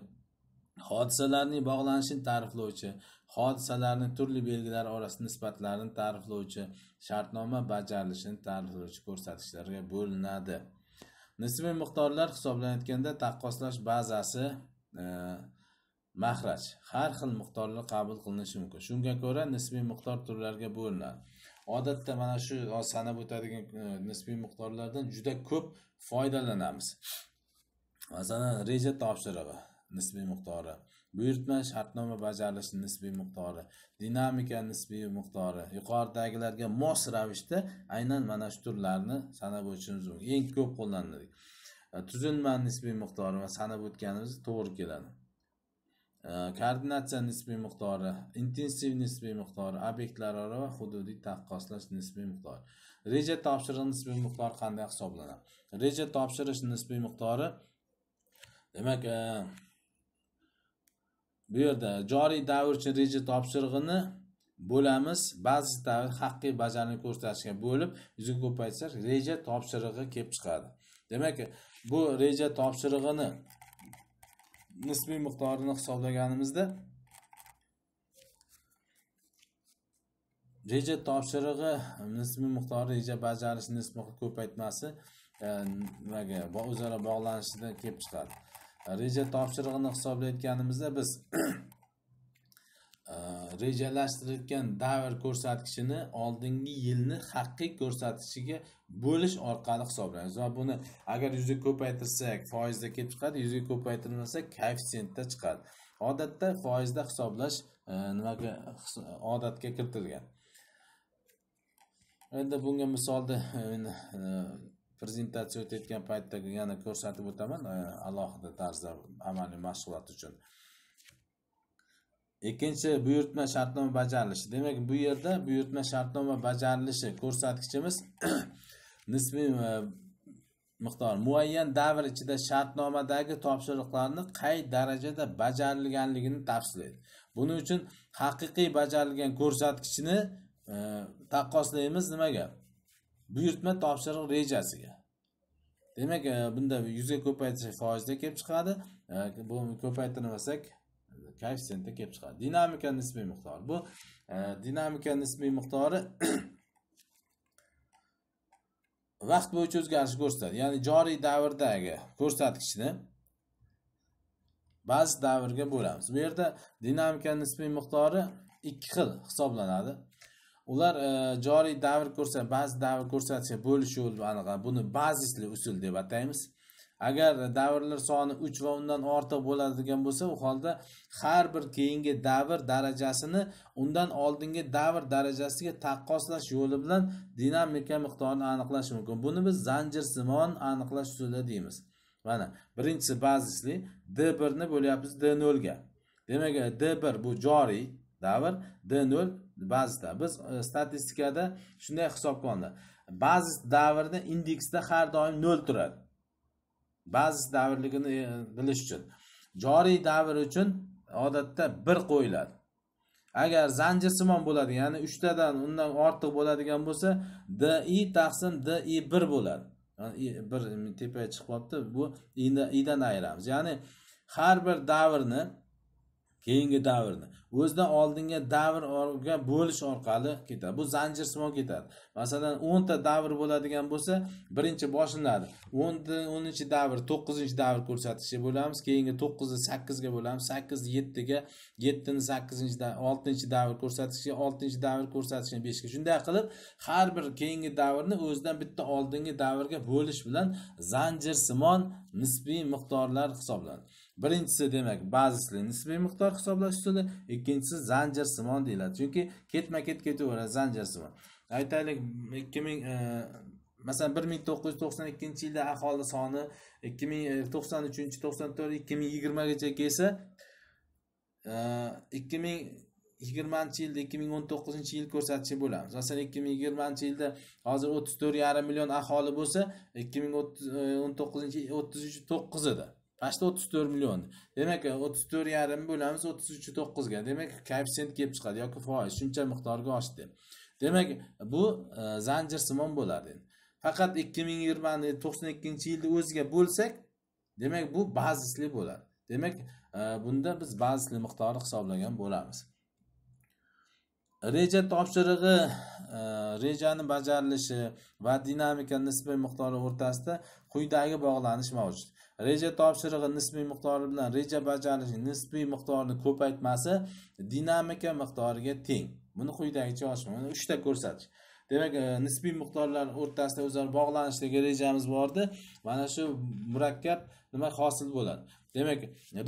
hodisalarning bog'lanishini ta'riflovchi hodisalarni turli belgilar orasida nisbatlarini ta'riflovchi shartnoma bajarilishini ta'riflovchi ko'rsatkichlarga bo'linadi nisbiy miqdorlar hisoblanayotganda taqqoslash bazasi e, mahraj har xil miqdorlar qabul qilinishi mumkin shunga ko'ra nisbiy miqdor turlariga bo'linadi odatda mana shu sanab o'tadigan e, nisbiy miqdorlardan juda ko'p foydalanamiz masalan reja topshirig'i nisbiy miqdori buyurtma shartnoma bajarilishi nisbiy miqdori dinamika nisbiy miqdori yuqoridagilarga mos ravishda aynan mana shu turlarni sanab o'tishimiz mumkin eng ko'p qo'llaniladi e, tuzilma nisbiy miqdori va sanab o'tganimiz to'g'ri keladi koordinatsiya nisbiy miqdori intensiv nisbiy miqdori obyektlararo va hududiy taqqoslash nisbiy miqdori reja topshiriq nisbiy miqdori qanday hisoblanadi reja topshirish nisbiy miqdori demak э, bu yerda joriy davr uchun reja topshirig'ini bo'lamiz ba'zi davr haqiqiy bajarilgan ko'rsatkichga bo'lib yuzga ko'paytirsak reja topshirig'i kelib chiqadi demak bu reja topshirig'ini nisbiy miqdorini hisoblaganimizda reja topshirig'i nisbiy miqdori reja bajarish nisbi ko'paytmasi e, nimaga o'zaro bog'lanishidan kelib chiqadi reja topshirig'ini hisoblayotganimizda biz Э, rejalashtirilgan davr ko'rsatkichini oldingi yilni haqiqiy ko'rsatkichiga bo'lish orqali hisoblaymiz va buni agar yuzga ko'paytirsak foizda kelib chiqadi yuzga ko'paytirmasak koeffitsientda chiqadi odatda foizda hisoblash e, nimaga odatga kiritilgan endi bunga misolni e, men e, prezentatsiya o'tayotgan paytda yana ko'rsatib o'taman alohida tarzda amaliy mashg'ulot uchun ikkinchi buyurtma shartnoma bajarilishi demak bu yerda buyurtma shartnoma bajarilishi ko'rsatkichimiz nisbiy e, miqdor muayyan davr ichida shartnomadagi topshiriqlarni qay darajada bajarilganligini tavsiflaydi buning uchun haqiqiy bajarilgan ko'rsatkichni e, taqqoslaymiz nimaga buyurtma topshiriq rejasiga demak e, bunda yuzga ko'paytirish foizda kelib chiqadi e, bu ko'paytirmasak koeffitsiyentda kelib chiqadi dinamika nisbiy miqdori bu e, dinamika nisbiy miqdori vaqt bo'yicha o'zgarish ko'rsatadi ya'ni joriy davrdagi ko'rsatkichni ba'zi davrga bo'lamiz bu yerda dinamika nisbiy miqdori ikki xil hisoblanadi ular e, joriy davr ko'rsa ba'zi davr ko'rsatkichi bo'lishi anaqa buni bazisli usul deb ataymiz agar davrlar soni uch va undan ortiq bo'ladigan bo'lsa u holda har bir keyingi davr darajasini undan oldingi davr darajasiga taqqoslash yo'li bilan dinamika miqdorini aniqlash mumkin buni biz zanjirsimon aniqlash usuli deymiz mana birinchisi bazisli d birni bo'lyapmiz d nolga demak d bir bu joriy davr d nol bazda biz e, statistikada shunday hisob bazis davrni indeksda har doim nol turadi ba'zi davrligini e, bilish uchun joriy davr uchun odatda bir qo'yiladi agar zanjirsimon bo'ladi ya'ni uchtadan undan ortiq bo'ladigan bo'lsa di taqsim di bir bo'ladi bir tepaga chiqib qolibdi bu idan ayiramiz ya'ni har bir davrni keyingi davrni o'zidan oldingi davrga bo'lish orqali ketadi bu zanjirsimon ketadi masalan o'nta davr bo'ladigan bo'lsa birinchi boshlanadi o'ninchi davr to'qqizinchi davr ko'rsatishi bo'lamiz keyingi to'qqizni sakkizga bo'lamiz sakkizni yettiga yettini sakkizinchi oltinchi davr ko'rsatishi oltinchi davr ko'rsatishni beshga shunday qilib har bir keyingi davrni o'zidan bitta oldingi davrga bo'lish bilan zanjirsimon nisbiy miqdorlar hisoblanadi birinchisi demak bazisli nisbiy miqdor hisoblash usuli ikkinchisi zanjir simon deyiladi chunki ketma ket ketaveradi simon aytaylik ikki ming e, masalan bir ming to'qqiz yuz to'qson ikkinchi yilda aholi soni ikki ming to'qson uchinchi to'qson to'rt ikki ming yigirmagacha kelsa e, ikki ming yigirmanchi yilda ikki ming o'n to'qqizinchi yil ko'rsatishi bo'lamiz masalan ikki ming yigirmanchi yilda hozir o'ttiz to'rt yarim million aholi bo'lsa ikki ming e, o'n to'qqizinchi o'ttiz uch edi pastda o'ttiz to'rt million demak o'ttiz to'rt yarim bo'lamiz o'ttiz uchu to'qqizga demak koeffitsient kelib chiqadi yoki foiz shuncha miqdorga oshdi demak bu e, zanjirsimon bo'ladi faqat ikki ming yigirmani to'qson ikkinchi yilni o'ziga bo'lsak demak bu bazisli bo'ladi demak e, bunda biz bazisli miqdorni hisoblagan bo'lamiz reja topshirig'i e, rejani bajarilishi va dinamika nisbiy miqdori o'rtasida quyidagi bog'lanish mavjud reja topshirig'i nisbiy miqdori bilan reja bajarishning nisbiy miqdorini ko'paytmasi dinamika miqdoriga teng buni quyidagicha ochma mana uchta ko'rsatish demak e, nisbiy miqdorlar o'rtasida o'zaro bog'lanishligi rejamiz bor edi mana shu murakkab nima hosil bo'ladi demak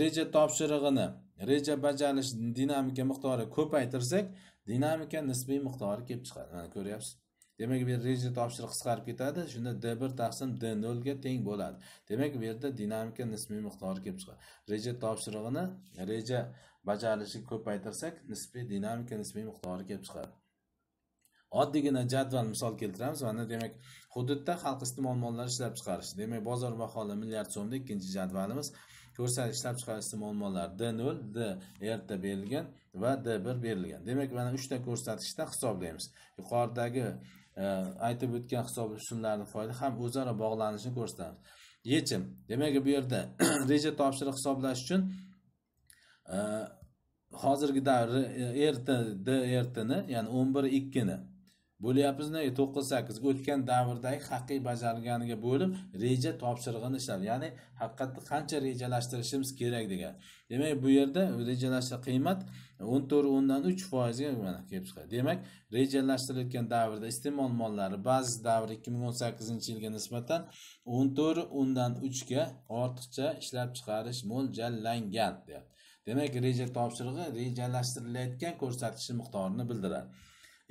reja topshirig'ini reja bajarilish dinamika miqdori ko'paytirsak dinamika nisbiy miqdori kelib chiqadi mana ko'ryapsiz demak bu yerda reja topshiriq qisqarib ketadi shunda d bir taqsim d nolga teng bo'ladi demak bu yerda dinamika nisbiy miqdori kelib chiqadi reja topshirig'ini reja bajarilishiga ko'paytirsak nisbiy dinamika nisbiy miqdori kelib chiqadi oddiygina jadval misol keltiramiz mana demak hududda xalq iste'mol mollari ishlab chiqarish demak bozor baholari milliard so'mda ikkinchi jadvalimiz ko'rsatkichlar ishlab chiqarish iste'mol mollari d nol d rda berilgan va d bir berilgan demak mana uchta ko'rsatkichda hisoblaymiz yuqoridagi Э, aytib o'tgan hisob rusumlarni foyda ham o'zaro bog'lanishini ko'rsatamiz yechim demak bu yerda reja topshiriq hisoblash uchun e, hozirgi davr drtni e, ya'ni o'n bir ikkini bo'lyapmizmi e, to'qqiz sakkizga o'tgan davrdagi haqiy bajarilganiga bo'lib reja topshirig'ini ishladi ya'ni haqiqatni qancha rejalashtirishimiz kerak degan demak bu yerda rejalashtirish qiymat o'n to'rt o'ndan uch foizga mana kelib chiqadi demak rejalashtirilayotgan davrda iste'mol mollari ba'zi davr ikki ming o'n sakkizinchi yilga nisbatan o'n to'rt o'ndan uchga ortiqcha ishlab chiqarish mo'ljallangan demak reja topshirig'i rejalashtirilayotgan ko'rsatkichni miqdorini bildiradi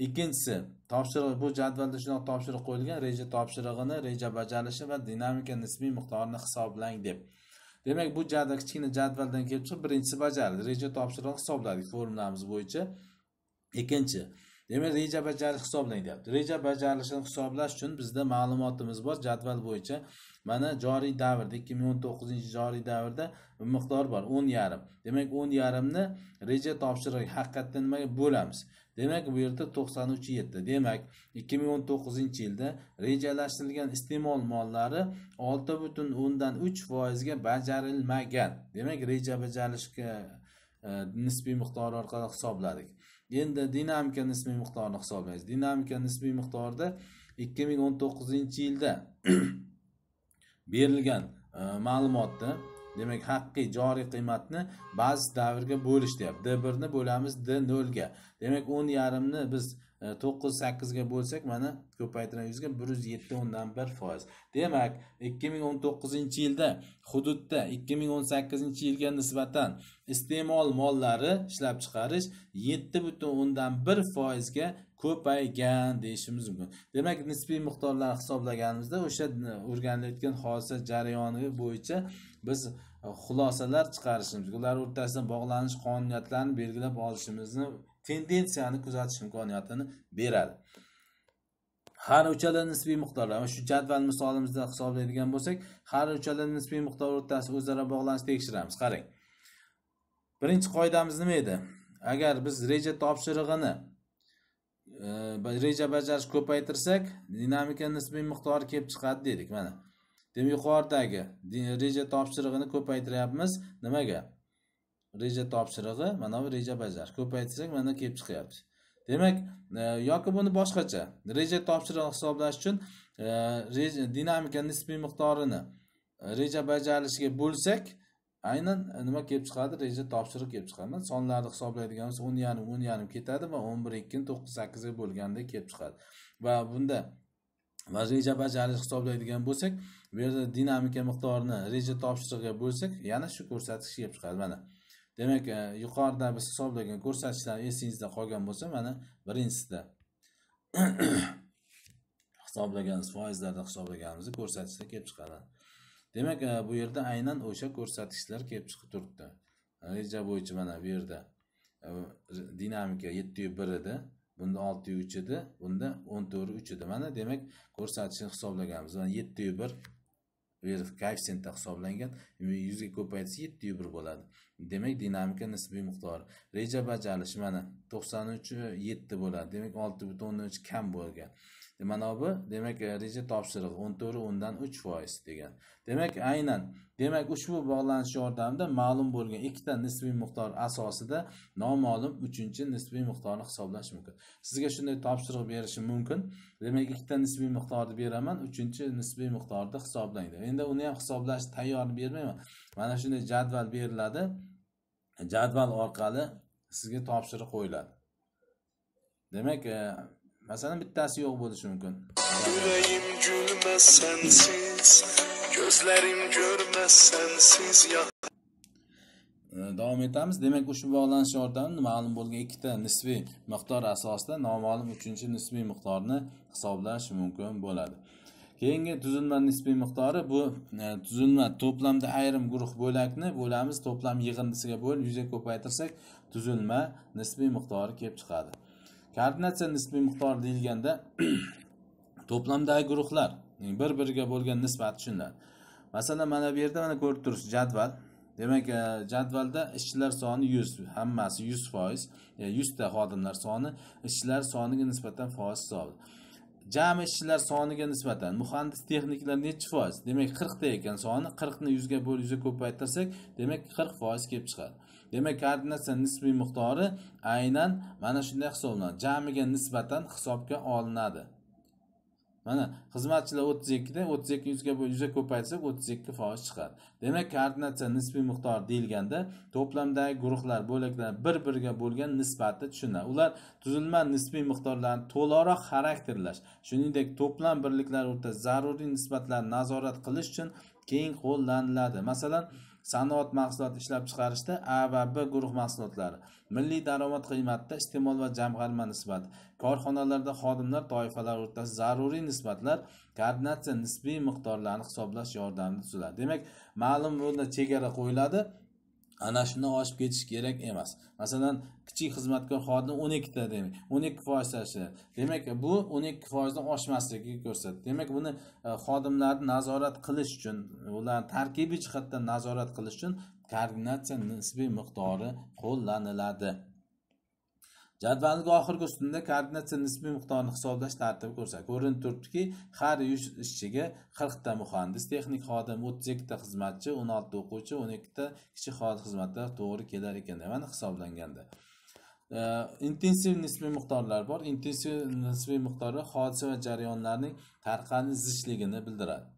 ikkinchisi topshiriq bu jadvalda shunaqa topshiriq qo'yilgan reja topshirig'ini reja bajarilishi va dinamika nisbiy miqdorini hisoblang deb demak bu jadval kichkina jadvaldan kelib chiqib birinchisi bajarildi reja topshirig'i hisobladik formulamiz bo'yicha ikkinchi demak reja bajarish hisoblang deyapti reja bajarilishini hisoblash uchun bizda ma'lumotimiz bor jadval bo'yicha mana joriy davrda ikki ming o'n to'qqizinchi joriy davrda miqdor bor o'n yarim demak o'n yarimni reja topshirig'i haqiqatda nimaga bo'lamiz demak bu yerda to'qson uch yetti demak ikki ming o'n to'qqizinchi yilda rejalashtirilgan iste'mol mollari olti butun o'ndan uch foizga bajarilmagan demak reja bajarilishga e, nisbiy miqdori orqali hisobladik endi dinamika nisbiy miqdorini hisoblaymiz dinamika nisbiy miqdorida ikki ming o'n to'qqizinchi yilda berilgan e, ma'lumotni demak haqiqiy joriy qiymatni ba'zi davrga bo'lish deyapti d birni bo'lamiz d nolga demak o'n yarimni biz e, to'qqiz sakkizga bo'lsak mana ko'paytirgan yuzga bir yuz yetti o'ndan bir foiz demak ikki ming o'n to'qqizinchi yilda hududda ikki ming o'n sakkizinchi yilga nisbatan iste'mol mollari ishlab chiqarish yetti butun o'ndan bir foizga ko'paygan deyishimiz mumkin demak nisbiy miqdorlar hisoblaganimizda o'sha e, o'rganilayotgan hodisa jarayoni bo'yicha biz e, xulosalar chiqarishimiz ular o'rtasida bog'lanish qonuniyatlarini belgilab olishimizni tendensiyani kuzatish imkoniyatini beradi har uchala nisbiy miqdorlar shu jadval misolimizda hisoblaydigan bo'lsak har uchala nisbiy miqdor o'rtasida o'zaro bog'lanishni tekshiramiz qarang birinchi qoidamiz nima edi agar biz reja topshirig'ini e, reja bajarish ko'paytirsak dinamika nisbiy miqdori kelib chiqadi dedik mana demak yuqoridagi reja topshirig'ini ko'paytiryapmiz nimaga reja topshirig'i mana bu reja bajar ko'paytirsak mana kelib chiqyapti demak e, yoki buni boshqacha reja topshirig'ini hisoblash uchun e, dinamika nisbiy miqdorini e, reja bajarilishiga bo'lsak aynan nima kelib chiqadi reja topshiriq kelib chiqadi sonlarni hisoblaydigan bo'lsak o'n yarim o'n yarim ketadi va o'n bir ikkini to'qqiz sakkizga bo'lganda kelib chiqadi va bunda va reja bajarish hisoblaydigan bo'lsak bu yerda dinamika miqdorini reja topshirig'i bo'lsak yana shu ko'rsatkich kelib chiqadi mana demak e, yuqorida biz hisoblagan ko'rsatkichlar esingizda qolgan bo'lsa mana birinchisida hisoblagan foizlarda hisoblaganimiz ko'rsatkichlar kelib chiqadi demak e, bu yerda aynan o'sha ko'rsatkichlar kelib chiqib turibdi reja bo'yicha mana bu yerda e, dinamika yetti yu bir edi bunda oltiyu uch edi bunda o'n to'rt uch edi mana demak ko'rsatishni hisoblaganmiz mana yettiyu bir koeffitsiyentda hisoblangan yuzga ko'paytsa yettiyu bir bo'ladi demak dinamika nisbiy miqdori reja bajarilishi mana to'qson uch yetti bo'ladi demak olti butun o'ndan uch kam bo'lgan mana bu demak reja topshirig'i o'n to'rt o'ndan uch foiz degan demak aynan demak ushbu bog'lanish yordamida ma'lum bo'lgan ikkita nisbiy miqdor asosida noma'lum uchinchi nisbiy miqdorni hisoblash mumkin sizga shunday topshiriq berishi mumkin demak ikkita nisbiy miqdorni beraman uchinchi nisbiy miqdorni hisoblang endi uni ham hisoblash tayyorni bermayman mana shunday jadval beriladi jadval orqali sizga topshiriq qo'yiladi demak e, masalan bittasi yo'q bo'lishi mumkin yuragim gulmas sensiz ko'zlarim ko'rmas sensiz e, davom etamiz demak ushbu bog'lanish yordamida ma'lum bo'lgan ikkita nisbiy miqdor asosida noma'lum uchinchi nisbiy miqdorni hisoblash mumkin bo'ladi keyingi tuzilma nisbiy miqdori bu e, tuzilma to'plamda ayrim guruh bo'lakni bo'lamiz to'plam yig'indisiga bo'lib yuzga ko'paytirsak tuzilma nisbiy miqdori kelib chiqadi koordinatsiya nisbiy miqdori deyilganda to'plamdagi guruhlar e, bir biriga bo'lgan nisbati shundan masalan mana bu yerda mana ko'rib turibsiz jadval demak e, jadvalda ishchilar soni yuz hammasi yuz foiz yuzta xodimlar soni ishchilar soniga nisbatan foiz hisobida jami ishchilar soniga nisbatan muhandis texniklar necha foiz demak qirqta ekan soni qirqni yuzga bo'lib yuzga ko'paytirsak demak qirq foiz kelib chiqadi demak koordinatsiya nisbiy miqdori aynan mana shunday hisoblanadi jamiga nisbatan hisobga olinadi mana xizmatchilar o'ttiz ikkidan o'ttiz ikki yuzga yuzga ko'paytsak o'ttiz ikki foiz chiqadi demak koordinatsiya nisbiy miqdor deyilganda to'plamdagi guruhlar bo'laklar bir biriga bo'lgan nisbatni tushunadi ular tuzilma nisbiy miqdorlarni to'laroq xarakterlash shuningdek to'plam birliklar o'rtasida zaruriy nisbatlarni nazorat qilish uchun keng qo'llaniladi masalan sanoat mahsuloti ishlab chiqarishda a va b guruh mahsulotlari milliy daromad qiymatida iste'mol va jamg'arma nisbati korxonalarda xodimlar toifalari o'rtasida zaruriy nisbatlar koordinatsiya nisbiy miqdorlarini hisoblash yordamida tuziladi demak ma'lum bo'ldi chegara qo'yiladi ana shuni oshib ketish kerak emas masalan kichik xizmatkor xodim o'n ikkita demak o'n ikki foiz tashladi demak bu o'n ikki foizdan oshmasligini ko'rsatadi demak buni e, xodimlarni nazorat qilish uchun ularni tarkibiy jihatdan nazorat qilish uchun koordinatsiya nisbiy miqdori qo'llaniladi jadvalning oxirgi ustunida koordinatsiya nisbiy miqdorini hisoblash tartibi ko'rsak ko'rinib turibdiki har yuz ishchiga qirqta muhandis texnik xodim o'ttiz ikkita xizmatchi o'n oltita o'quvchi o'n ikkita kichik xizmatlar to'g'ri kelar ekan mana hisoblanganda intensiv nisbiy miqdorlar bor intensiv nisbiy miqdori hodisa va jarayonlarning tarqalish zichligini bildiradi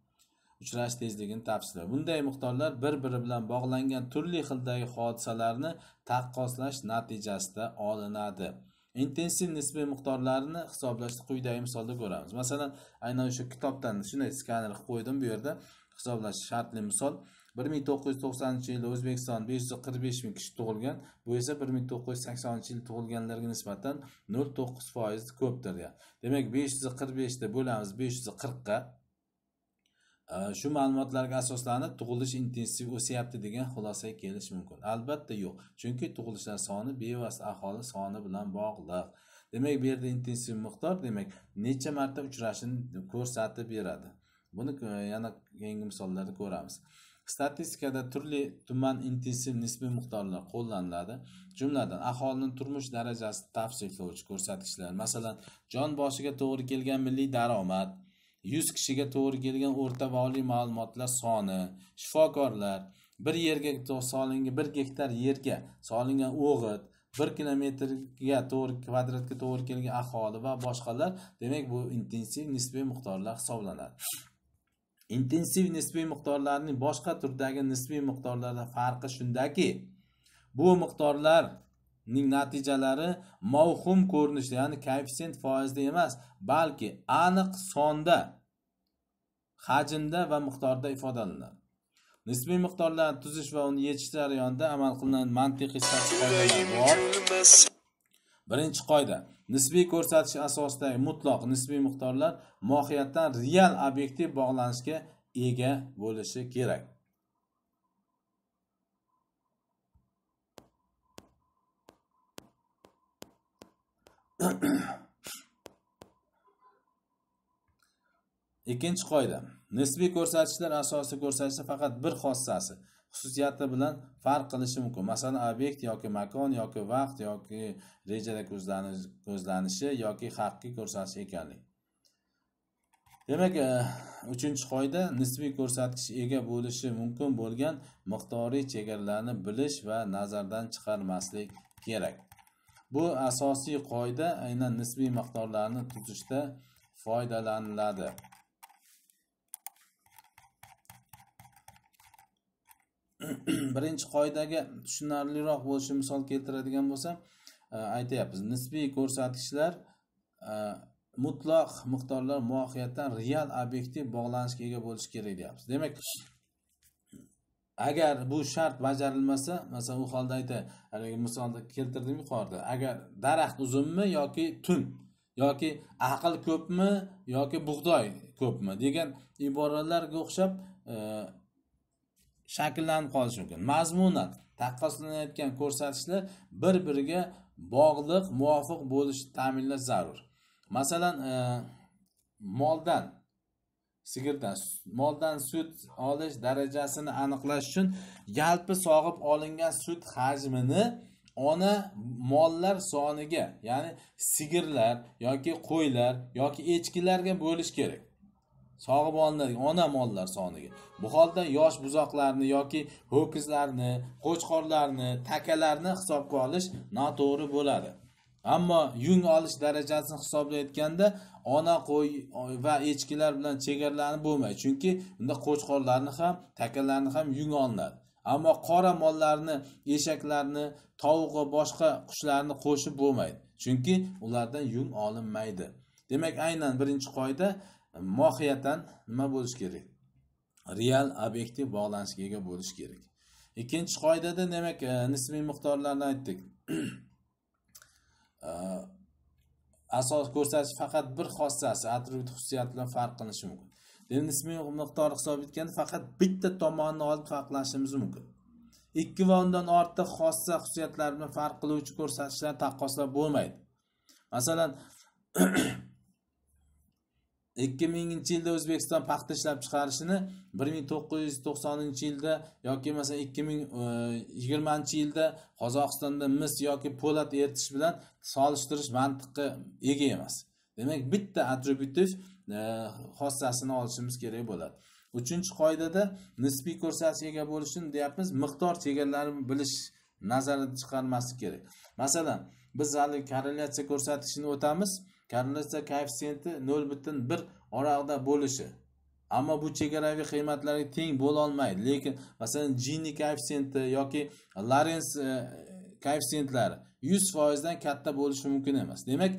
uchrash tezligini tavsiflaydi bunday miqdorlar bir biri bilan bog'langan turli xildagi hodisalarni taqqoslash natijasida olinadi intensiv nisbiy miqdorlarini hisoblashni quyidagi misolda ko'ramiz masalan aynan o'sha kitobdan shunday skaner qilib qo'ydim bu yerda hisoblash shartli misol bir ming to'qqiz yuz to'qsoninchi yili o'zbekiston besh yuz qirq besh ming kishi tug'ilgan bu esa bir ming to'qqiz yuz saksoninchi yil tug'ilganlarga nisbatan nol to'qqiz foiz ko'pdir demak besh yuz qirq beshni bo'lamiz besh yuz qirqqa shu ma'lumotlarga asoslanib tug'ilish intensiv o'syapti degan xulosaga kelish mumkin albatta yo'q chunki tug'ilishlar soni bevosita aholi soni bilan bog'liq demak bu yerda intensiv miqdor demak necha marta uchrashini ko'rsatib beradi buni e, yana keyingi misollarda ko'ramiz statistikada turli tuman intensiv nisbiy miqdorlar qo'llaniladi jumladan aholini turmush darajasini tavsiflovchi ko'rsatkichlar masalan jon boshiga to'g'ri kelgan milliy daromad yuz kishiga to'g'ri kelgan o'rta va oliy ma'lumotlar soni shifokorlar bir yerga solingan bir gektar yerga solingan o'g'it bir kilometrga to'g'ri kvadratga to'g'ri kelgan aholi va boshqalar demak bu intensiv nisbiy miqdorlar hisoblanadi intensiv nisbiy miqdorlarning boshqa turdagi nisbiy miqdorlardan farqi shundaki bu miqdorlar ning natijalari mavhum ko'rinishda ya'ni koeffitsient foizda emas balki aniq sonda hajmda va miqdorda ifodalanadi nisbiy miqdorlarni tuzish va uni yechish jarayonida amal qilinadigan mantiqiy bor birinchi qoida nisbiy ko'rsatish asosidagi mutloq nisbiy miqdorlar mohiyatdan real obyektiv bog'lanishga ega bo'lishi kerak ikkinchi qoida nisbiy ko'rsatkichlar asosiy ko'rsatkichni faqat bir xossasi xususiyati bilan farq qilishi mumkin masalan obyekt yoki makon yoki vaqt yoki rejada ko'zlanishi yoki haqiqiy ko'rsatkich ekanligi demak e, uchinchi qoida nisbiy ko'rsatkich ega bo'lishi mumkin bo'lgan miqdoriy chegaralarni bilish va nazardan chiqarmaslik kerak bu asosiy qoida aynan nisbiy miqdorlarni tuzishda foydalaniladi birinchi qoidaga tushunarliroq bo'lishi misol keltiradigan bo'lsam e, aytyapmiz nisbiy ko'rsatkichlar e, mutloq miqdorlar mohiyatdan real obyektiv bog'lanishga ega bo'lishi kerak deyapmiz demak agar bu shart bajarilmasa masalan u holda aytay haligi misolni keltirdim yuqorida agar daraxt uzunmi yoki tun yoki aql ko'pmi yoki bug'doy ko'pmi degan iboralarga o'xshab e, shakllanib qolishi mumkin mazmunan taqqoslanayotgan ko'rsatishlar bir biriga bog'liq muvofiq bo'lishi ta'minlash zarur masalan e, moldan sigirdan moldan sut olish darajasini aniqlash uchun yalpi sog'ib olingan sut hajmini ona mollar soniga ya'ni sigirlar yoki qo'ylar yoki echkilarga bo'lish kerak sog'ib olinadigan ona mollar soniga bu holda yosh buzoqlarni yoki ho'kizlarni qo'chqorlarni takalarni hisobga olish noto'g'ri bo'ladi ammo yung olish darajasini hisoblayotganda ona qo'y va echkilar bilan chegaralanib bo'lmaydi chunki unda qo'chqorlarni ham takalarni ham yung olinadi ammo qora mollarni eshaklarni tovuq va boshqa qushlarni qo'shib bo'lmaydi chunki ulardan yung olinmaydi demak aynan birinchi qoida mohiyatan nima bo'lishi kerak real obyektiv bog'lanishga ega bo'lishi kerak ikkinchi qoidada demak e, nisbiy miqdorlarni aytdik e, asos ko'rsatish faqat bir xossasi atribut xususiyat bilan farq qilinishi mumkin demak nisbiy miqdor hisob etganda faqat bitta tomonini olib farqlashimiz mumkin ikki va undan ortiq xossa xususiyatlar bilan farq qiluvchi ko'rsatkichlarni taqqoslab bo'lmaydi masalan ikki minginchi yilda o'zbekiston paxta ishlab chiqarishini bir ming to'qqiz yuz to'qsoninchi yilda yoki masalan ikki ming yigirmanchi yilda qozog'istonda mis yoki po'lat eritish bilan solishtirish mantiqqa ega emas demak bitta atributiv e, xossasini olishimiz kerak bo'ladi uchinchi qoidada nisbiy ko'rsatkichga ega uchun deyapmiz miqdor chegaralarini bilish nazardan chiqarmaslik kerak masalan biz hali korrelyatsiya ko'rsatkichini o'tamiz kombinatsiya koeffitsiyenti nol butun bir oralig'ida bo'lishi ammo bu chegaraviy qiymatlarga teng bo'lolmaydi lekin masalan jini koeffitsiyenti yoki larens e, koeffitsiyentlari yuz foizdan katta bo'lishi mumkin emas demak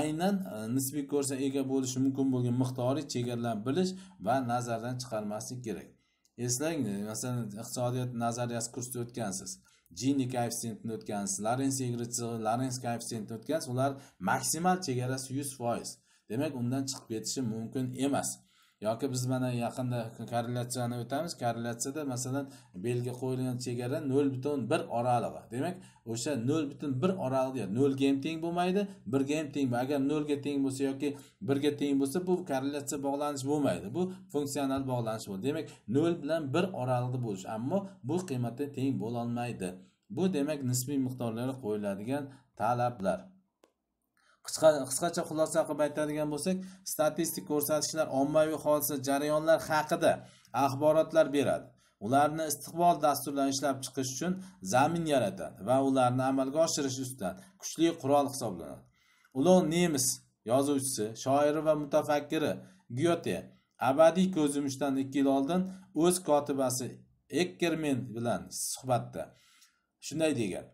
aynan e, nisbiy ko'rsatkichga ega bo'lishi mumkin bo'lgan miqdoriy chegaralarni bilish va nazardan chiqarmaslik kerak eslang masalan iqtisodiyot nazariyasi kursida o'tgansiz jini koeffitsiyentini o'tgansiz larens yigirchig'i larens koeffitsiyentini o'tgansiz ular maksimal chegarasi yuz foiz demak undan chiqib ketishi mumkin emas yoki biz mana yaqinda korrelyatsiyani o'tamiz korrelyatsiyada masalan belgi qo'yilgan chegara nol butun bir oralig'i demak o'sha nol butun bir oralig'i nolga ham teng bo'lmaydi birga ham teng agar nolga teng bo'lsa yoki birga teng bo'lsa bu korrelyatsiya bog'lanish bo'lmaydi bu funksional bog'lanish bo'ladi demak nol bilan bir oralig'ida bo'lish ammo bu qiymatga teng bo'lolmaydi bu demak nisbiy miqdorlarga qo'yiladigan talablar qisqacha xulosa qilib aytadigan bo'lsak statistik ko'rsatkichlar ommaviy hodisa jarayonlar haqida axborotlar beradi ularni istiqbol dasturlarini ishlab chiqish uchun zamin yaratadi va ularni amalga oshirish ustidan kuchli qurol hisoblanadi ulug' nemis yozuvchisi shoiri va mutafakkiri gyote abadiy ko'z yumishdan ikki yil oldin o'z kotibasi ekkermen bilan suhbatda shunday degan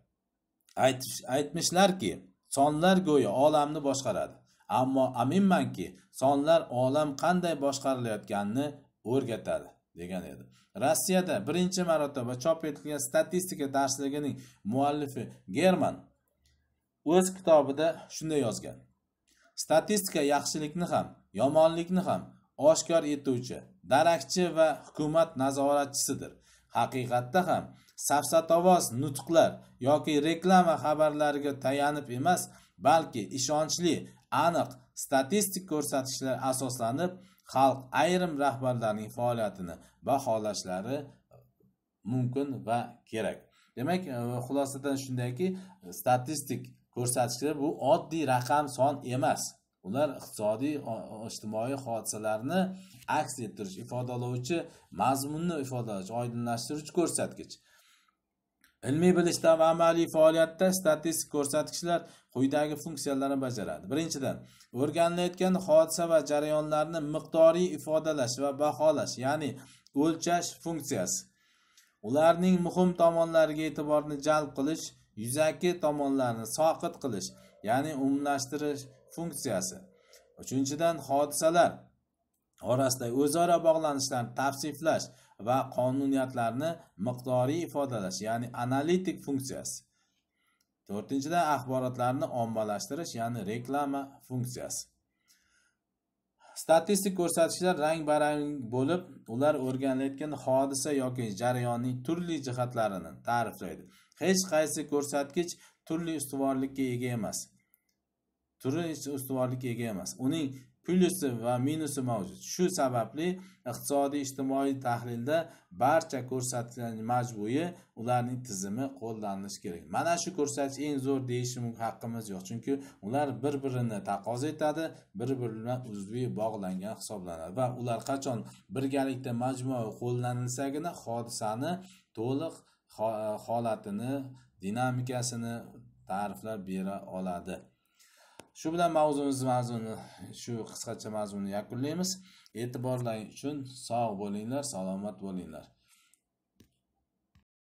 aytishlarki sonlar go'yo olamni boshqaradi ammo aminmanki sonlar olam qanday boshqarilayotganini o'rgatadi degan edi rossiyada birinchi marotaba chop etilgan statistika darsligining muallifi german o'z kitobida shunday yozgan statistika yaxshilikni ham yomonlikni ham oshkor etuvchi darakchi va hukumat nazoratchisidir haqiqatda ham safsatovoz nutqlar yoki reklama xabarlariga tayanib emas balki ishonchli aniq statistik ko'rsatkichlar asoslanib xalq ayrim rahbarlarning faoliyatini baholashlari mumkin va kerak demak e, xulosadan shundayki statistik ko'rsatkichlar bu oddiy raqam son emas ular iqtisodiy ijtimoiy hodisalarni aks ettirish ifodalovchi mazmunni ifodalovchi oydinlashtiruvchi ko'rsatkich ilmiy bilishda va amaliy faoliyatda statistik ko'rsatkichlar quyidagi funksiyalarni bajaradi birinchidan o'rganilayotgan hodisa va jarayonlarni miqdoriy ifodalash va baholash ya'ni o'lchash funksiyasi ularning muhim tomonlariga e'tiborni jalb qilish yuzaki tomonlarni soqit qilish ya'ni umumlashtirish funksiyasi uchinchidan hodisalar orasidagi o'zaro bog'lanishlarni tavsiflash va qonuniyatlarni miqdoriy ifodalash ya'ni analitik funksiyasi to'rtinchidan axborotlarni ommalashtirish ya'ni reklama funksiyasi statistik ko'rsatkichlar rang barang bo'lib ular o'rganilayotgan hodisa yoki jarayonning turli jihatlarini ta'riflaydi hech qaysi ko'rsatkich turli ustuvorlikka ega emas turli ustuvorlikka ega emas uning plusi va minusi mavjud shu sababli iqtisodiy ijtimoiy tahlilda barcha ko'rsatgan majburiy ularning tizimi qo'llanilishi kerak mana shu ko'rsatkich eng zo'r deyish haqqimiz yo'q chunki ular bir birini taqozo etadi bir biri bilan uzviy bog'langan hisoblanadi va ular qachon birgalikda majmuaviy qo'llanilsagina hodisani to'liq holatini dinamikasini ta'riflab bera oladi shu bilan mavzumiz mavzuni shu qisqacha mavzuni yakunlaymiz e'tiborlaring uchun sog' bo'linglar salomat bo'linglar